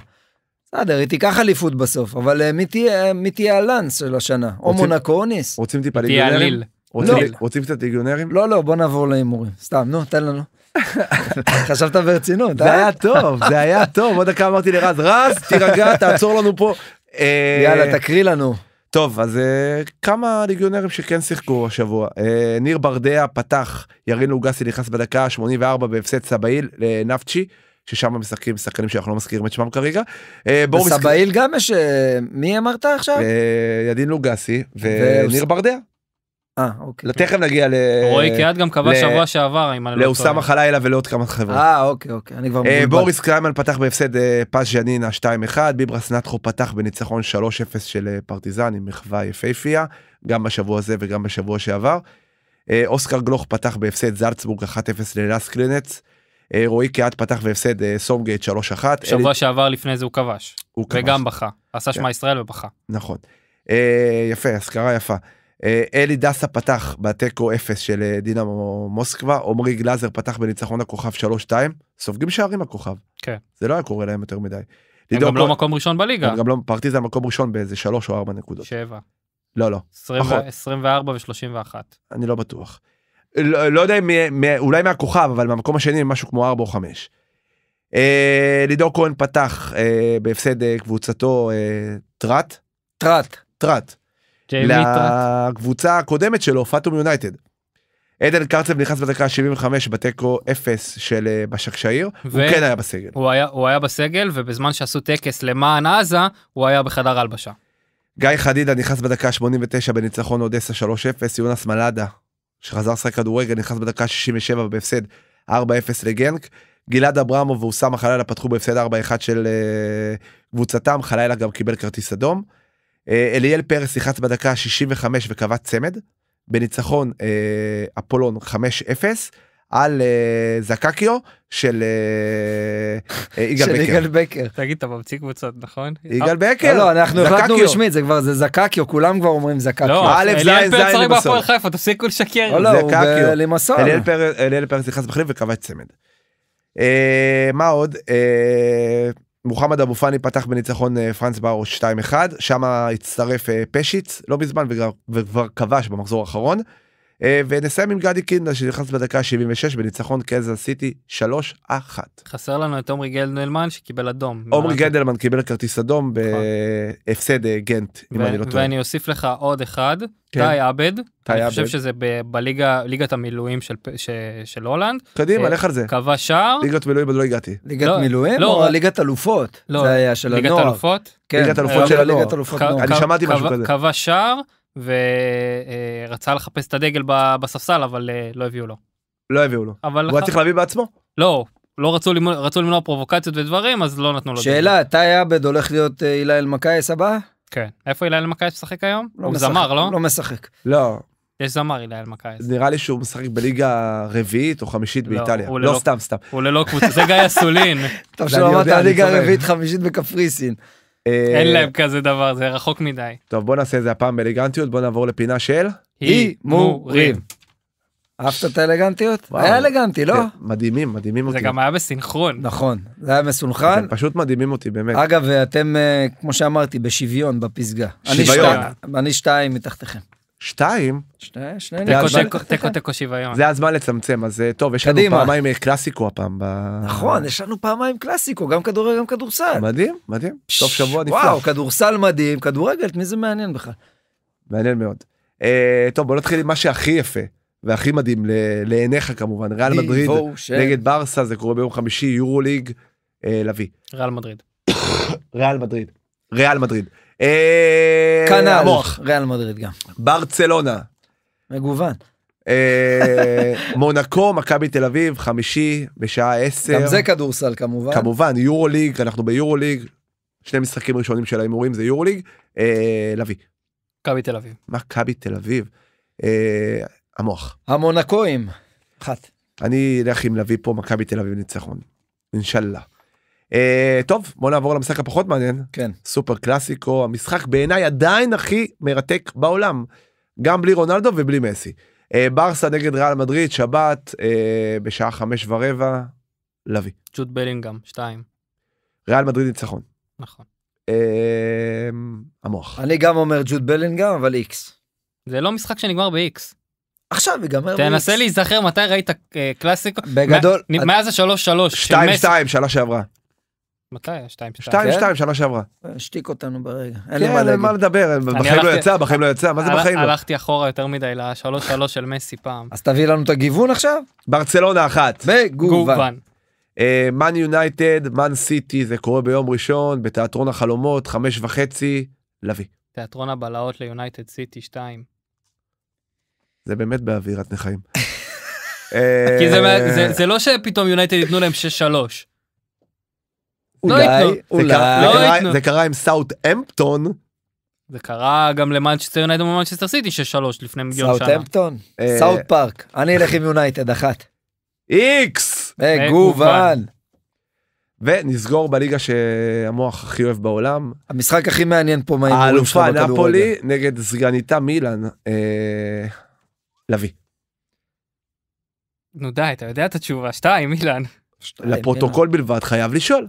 בסדר, היא תיקח אליפות בסוף, אבל אה, מי תהיה אה, הלאנס של השנה? או מונקו או ניס. רוצים טיפה ליגיונרים? לא. רוצים קצת ליגיונרים? לא, לא, בוא נעבור להימורים. סתם, נו, תן לנו. חשבת ברצינות, זה אה? היה טוב, זה היה טוב. עוד דקה אמרתי לרז, רז, תירגע, תעצור לנו פה. יאללה, תקריא לנו. טוב אז uh, כמה ליגיונרים שכן שיחקו השבוע uh, ניר ברדע פתח ירין לוגסי נכנס בדקה 84 בהפסד סבאיל לנפצ'י ששם משחקים שחקנים שאנחנו לא מזכירים את שמם כרגע. Uh, אה, בסבאיל מסק... גם יש מי אמרת עכשיו? Uh, ידין לוגסי וניר ברדע. אה, אוקיי. אוקיי. תכף נגיע ל... רועי קיאט גם קבע שבוע שעבר, אם אני לא טועה. לאוסאמה חלילה ולעוד כמה חברות. אה, אוקיי, אוקיי, אני כבר... אה, בוריס קריימן פתח בהפסד אה, פס ג'נינה 2-1, ביברס נטחו פתח בניצחון 3-0 של אה, פרטיזן עם מחווה יפייפייה גם בשבוע הזה וגם בשבוע שעבר. אוסקר גלוך פתח בהפסד זלצבורג 1-0 ללסקלינץ. רועי קיאט פתח והפסד סומגייט 3-1. שבוע שעבר לפני זה הוא כבש. הוא כבש. וגם בכה. עשה שמע כן. ישראל ובכה. נכון. יפה, אזכרה יפה. אה, אלי דסה פתח בתיקו 0 של אה, דינמו מוסקבה, עמרי גלאזר פתח בניצחון הכוכב 3-2, סופגים שערים הכוכב. כן. זה לא היה קורה להם יותר מדי. הם גם לא מקום ראשון בליגה. גם לא, פרטיזן מקום ראשון באיזה 3 או 4 נקודות. 7. לא, לא. 24 ו-31. אני לא בטוח. לא, לא יודע אם, אולי מהכוכב, אבל מהמקום השני משהו כמו 4 או 5. אה, לידור כהן פתח אה, בהפסד אה, קבוצתו אה, טראט. טראט. טראט. לקבוצה הקודמת שלו פאטום יונייטד. עדן קרצב נכנס בדקה 75 בתיקו 0 של אה, בשקשאיר, ו... הוא כן היה בסגל. הוא היה, הוא היה בסגל ובזמן שעשו טקס למען עזה הוא היה בחדר הלבשה. גיא חדידה נכנס בדקה 89 בניצחון אודסה 3-0, יונס מלאדה שחזר לשחק כדורגל נכנס בדקה 67 בהפסד 4-0 לגנק. גלעד אברמוב ואוסאמה חלילה פתחו בהפסד 4-1 של אה, קבוצתם, חלילה גם קיבל כרטיס אדום. אה, אליאל פרס יחץ בדקה 65 וקבע צמד בניצחון אה, אפולון 5-0 על אה, זקקיו של יגאל בקר. של יגאל בקר. תגיד אתה ממציא קבוצות נכון? יגאל בקר. לא אנחנו החלטנו רשמית זה כבר זה זקקיו כולם כבר אומרים זקקיו. לא, אליאל פרס ז' בהפועל חיפה תפסיקו לשקר. לא, לא הוא למסור. אליאל פרס יחץ בחליף וקבע צמד. מה עוד? מוחמד אבו פאני פתח בניצחון אה, פרנס ברוש 2-1, שם הצטרף אה, פשיץ לא מזמן וכבר כבש במחזור האחרון. אה, ונסיים עם גדי קינדה שנכנס בדקה 76 בניצחון קזר סיטי 3-1. חסר לנו את עומרי גלדלמן שקיבל אדום. עומרי גלדלמן קיבל כרטיס אדום נכון. בהפסד אה, גנט אם אני לא טועה. ואני אוסיף לך עוד אחד, תאי כן. עבד. אני חושב שזה בליגת המילואים של הולנד. קדימה אה, לך על זה. כבש שער. ליגת מילואים עוד לא הגעתי. ליגת לא, מילואים לא, או ליגת אלופות? לא, ליגת אלופות? כן, ליגת אלופות לא, של הנוער. אני שמעתי משהו כזה. כבש שער. ורצה לחפש את הדגל בספסל, אבל אה, לא הביאו לו. לא הביאו לו. אבל... הוא היה צריך להביא בעצמו. לא, לא רצו, למנוע, רצו למנוע פרובוקציות ודברים, אז לא נתנו לו. שאלה, אתה היה עבד הולך להיות הילה אה, אלמקייס הבא? כן. איפה הילה אלמקייס משחק היום? לא הוא משחק, זמר, לא? לא משחק. לא. יש זמר הילה אלמקייס. נראה לי שהוא משחק בליגה רביעית או חמישית לא, באיטליה. לא, ללא, סתם, סתם. הוא ללא קבוצה, זה גיא אסולין. טוב שהוא אמרת ליגה רביעית חמישית בקפריסין. אה, אין להם כזה דבר זה רחוק מדי טוב בוא נעשה את זה הפעם באלגנטיות בוא נעבור לפינה של הימורים. אהבת את האלגנטיות? היה אלגנטי לא? אה, מדהימים מדהימים אותי. זה גם היה בסינכרון. נכון זה היה מסונכרן. פשוט מדהימים אותי באמת. אגב אתם אה, כמו שאמרתי בשוויון בפסגה. שוויון. אני שתיים מתחתיכם. שתיים, שני תיקו תיקו שוויון. זה הזמן לצמצם, אז אה, טוב, יש לנו פעמיים אה, קלאסיקו הפעם. נכון, יש לנו פעמיים קלאסיקו, גם כדורגל, גם כדורסל. מדהים, מדהים, סוף שבוע נפלא. וואו, כדורסל מדהים, כדורגל, מי זה מעניין בכלל? מעניין מאוד. אה, טוב, בוא נתחיל עם מה שהכי יפה. והכי מדהים לעיניך כמובן ריאל מדריד נגד ברסה זה קורה ביום חמישי יורו ליג לביא. ריאל מדריד. ריאל מדריד. ריאל מדריד. אה, המוח. ריאל מודריד גם. ברצלונה. מגוון. אה, מונקו מכבי תל אביב חמישי בשעה 10 גם זה כדורסל כמובן כמובן יורו ליג אנחנו ביורו ליג שני משחקים ראשונים של ההימורים זה יורו ליג אה, לביא. מכבי תל אביב. מכבי תל אביב. המוח. המונקואים. אחת. אני אלך עם לביא פה מכבי תל אביב ניצחון. אינשאללה. אה, טוב בוא נעבור למשחק הפחות מעניין כן סופר קלאסיקו המשחק בעיניי עדיין הכי מרתק בעולם גם בלי רונלדו ובלי מסי. אה, ברסה נגד ריאל מדריד שבת אה, בשעה חמש ורבע לביא. צ'וט בלינגהם שתיים. ריאל מדריד ניצחון. נכון. אה, המוח. אני גם אומר ג'וד בלינגהם אבל איקס. זה לא משחק שנגמר באיקס. עכשיו ייגמר באיקס. תנסה להיזכר מתי ראית אה, קלאסיקו. בגדול. מאז השלוש שלוש. שתיים שתיים שנה שעברה. מתי? 2-2? 2-2, כן? שנה שעברה. השתיק אותנו ברגע. כן, אין לי מה להגיד. כן, מה לדבר, בחיים לא יצא, בחיים לא יצא, מה זה בחיים לא? הלכתי אחורה יותר מדי ל-3-3 של מסי פעם. אז תביא לנו את הגיוון עכשיו? ברצלונה אחת. וגובן. מן יונייטד, מן סיטי, זה קורה ביום ראשון, בתיאטרון החלומות, חמש וחצי, לביא. תיאטרון הבלהות ליונייטד סיטי 2. זה באמת באווירת נחיים. כי זה אה, לא שפתאום יונייטד ייתנו להם 6-3. לא אולי, אולי, לא זה קרה עם סאוט אמפטון. זה קרה גם למנצ'סטר יונייטד ומנצ'סטר סיטי 6 שלוש לפני מיליון שנה. סאוט אמפטון? אה, סאוט פארק, אני אלך עם יונייטד אחת. איקס! מגוון. ונסגור בליגה שהמוח הכי אוהב בעולם. המשחק הכי מעניין פה מהאימון שלך בכדורגל. האלופה נפולי נגד סגניתה מילאן, אה, לביא. נו די, אתה יודע את התשובה, שתיים מילאן. לפרוטוקול בלבד חייב לשאול.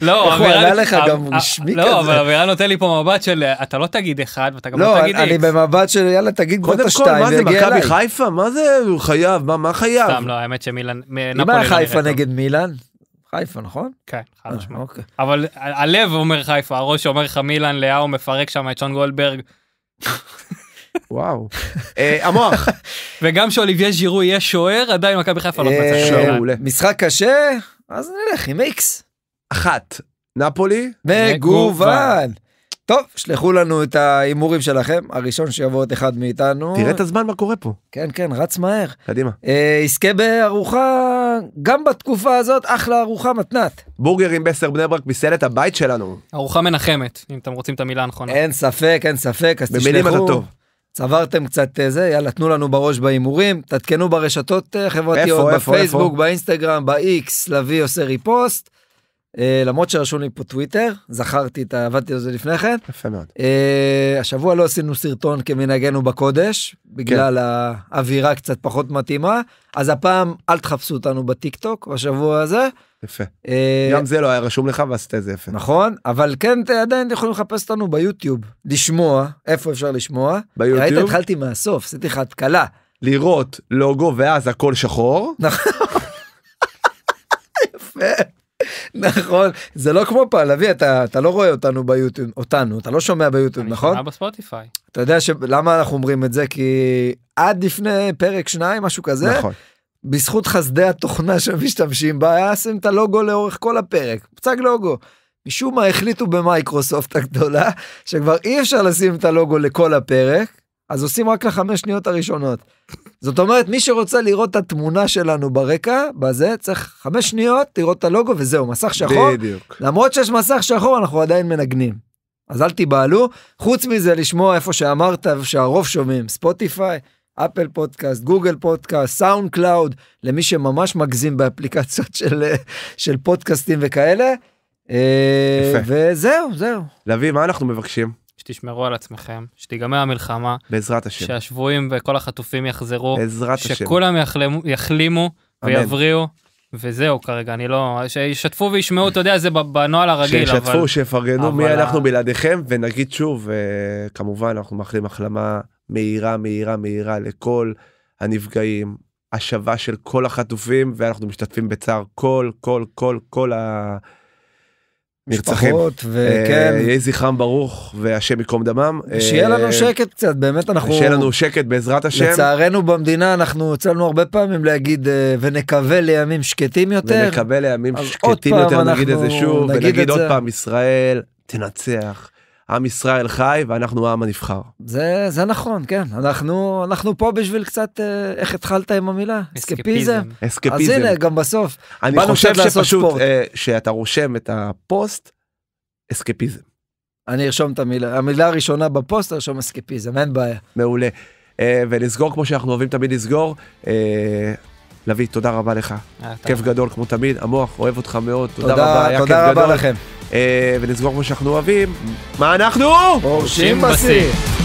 לא, הוא ענה לך אה, גם רשמי אה, כזה. לא, אבל אבירן נותן לי פה מבט של אה, אתה לא תגיד אחד ואתה גם לא, לא תגיד איקס. לא, אני במבט של יאללה תגיד בוא את השתיים ויגיע אליי. קודם כל, מה זה מכבי חיפה? מה זה חייב? מה חייב? סתם לא, האמת שמילן, אם לא היה חיפה נגד מילן? חיפה נכון? כן, חד משמעית. אוקיי. אבל הלב אומר חיפה, הראש אומר לך מילן, לאהו מפרק שם את שון גולדברג. וואו. המוח. וגם שאוליביה ז'ירו יהיה שוער, עדיין מכבי חיפה לא מצאה. משחק קשה, אז נלך עם איקס. אחת, נפולי. מגוון. טוב, שלחו לנו את ההימורים שלכם, הראשון שיבוא את אחד מאיתנו. תראה את הזמן מה קורה פה. כן, כן, רץ מהר. קדימה. אה, יזכה בארוחה, גם בתקופה הזאת, אחלה ארוחה מתנת. בורגר עם בסר בני ברק מסלת הבית שלנו. ארוחה מנחמת, אם אתם רוצים את המילה הנכונה. אין ספק, אין ספק, אז תשלחו. במילים אתה טוב. צברתם קצת אה, זה, יאללה, תנו לנו בראש בהימורים, תתקנו ברשתות אה, חברתיות, בפייסבוק, איפה, איפה? באינסטגרם, באיקס, לביא עושה ריפוסט. Uh, למרות שרשום לי פה טוויטר, זכרתי את ה... עבדתי על זה לפני כן. יפה מאוד. Uh, השבוע לא עשינו סרטון כמנהגנו בקודש, בגלל כן. האווירה קצת פחות מתאימה, אז הפעם אל תחפשו אותנו בטיק טוק בשבוע הזה. יפה. Uh, אה, גם זה לא היה רשום לך ועשית את זה יפה. נכון, אבל כן, עדיין יכולים לחפש אותנו ביוטיוב, לשמוע, איפה אפשר לשמוע. ביוטיוב? ראית, התחלתי מהסוף, עשיתי לך התקלה. לראות לוגו ואז הכל שחור. נכון. יפה. נכון, זה לא כמו פלבי, אתה, אתה לא רואה אותנו ביוטיוב, אותנו, אתה לא שומע ביוטיוב, נכון? אני שומע בספוטיפיי. אתה יודע למה אנחנו אומרים את זה? כי עד לפני פרק שניים, משהו כזה, נכון. בזכות חסדי התוכנה שמשתמשים בה, היה לשים את הלוגו לאורך כל הפרק, מוצג לוגו. משום מה החליטו במייקרוסופט הגדולה, שכבר אי אפשר לשים את הלוגו לכל הפרק, אז עושים רק לחמש שניות הראשונות. זאת אומרת, מי שרוצה לראות את התמונה שלנו ברקע, בזה, צריך חמש שניות לראות את הלוגו וזהו, מסך שחור. בדיוק. למרות שיש מסך שחור, אנחנו עדיין מנגנים. אז אל תיבהלו. חוץ מזה, לשמוע איפה שאמרת, שהרוב שומעים, ספוטיפיי, אפל פודקאסט, גוגל פודקאסט, סאונד קלאוד, למי שממש מגזים באפליקציות של, של פודקאסטים וכאלה. אה, יפה. וזהו, זהו. לביא, מה אנחנו מבקשים? שתשמרו על עצמכם, שתיגמר המלחמה. בעזרת השם. שהשבויים וכל החטופים יחזרו. בעזרת השם. שכולם יחלמו, יחלימו ויבריאו. וזהו כרגע, אני לא... שישתפו וישמעו, אתה יודע, זה בנוהל הרגיל, שישתפו, אבל... שישתפו, שיפרגנו אבל... מי אנחנו בלעדיכם, ונגיד שוב, אה, כמובן, אנחנו מאחלים החלמה מהירה, מהירה, מהירה לכל הנפגעים, השבה של כל החטופים, ואנחנו משתתפים בצער כל, כל, כל, כל, כל ה... נרצחים. משפחות, וכן. אה, יהי זכרם ברוך והשם ייקום דמם. אה, שיהיה לנו שקט קצת באמת אנחנו. שיהיה לנו שקט בעזרת השם. לצערנו במדינה אנחנו יצאנו הרבה פעמים להגיד אה, ונקווה לימים שקטים יותר. ונקווה לימים שקטים יותר נגיד את זה שוב ונגיד עוד פעם ישראל תנצח. עם ישראל חי ואנחנו העם הנבחר. זה, זה נכון, כן. אנחנו, אנחנו פה בשביל קצת, אה, איך התחלת עם המילה? אסקפיזם. אסקפיזם. אז הנה, גם בסוף. אני חושב שפשוט, uh, שאתה רושם את הפוסט, אסקפיזם. אני ארשום את המילה, המילה הראשונה בפוסט, ארשום אסקפיזם, אין בעיה. מעולה. Uh, ולסגור כמו שאנחנו אוהבים תמיד לסגור, Uh, לביא, תודה רבה לך. אה, כיף גדול כמו תמיד, המוח אוהב אותך מאוד, תודה רבה, היה כיף גדול. תודה רבה לכם. אה, ונסגור כמו שאנחנו אוהבים, מה אנחנו? פורשים בשיא.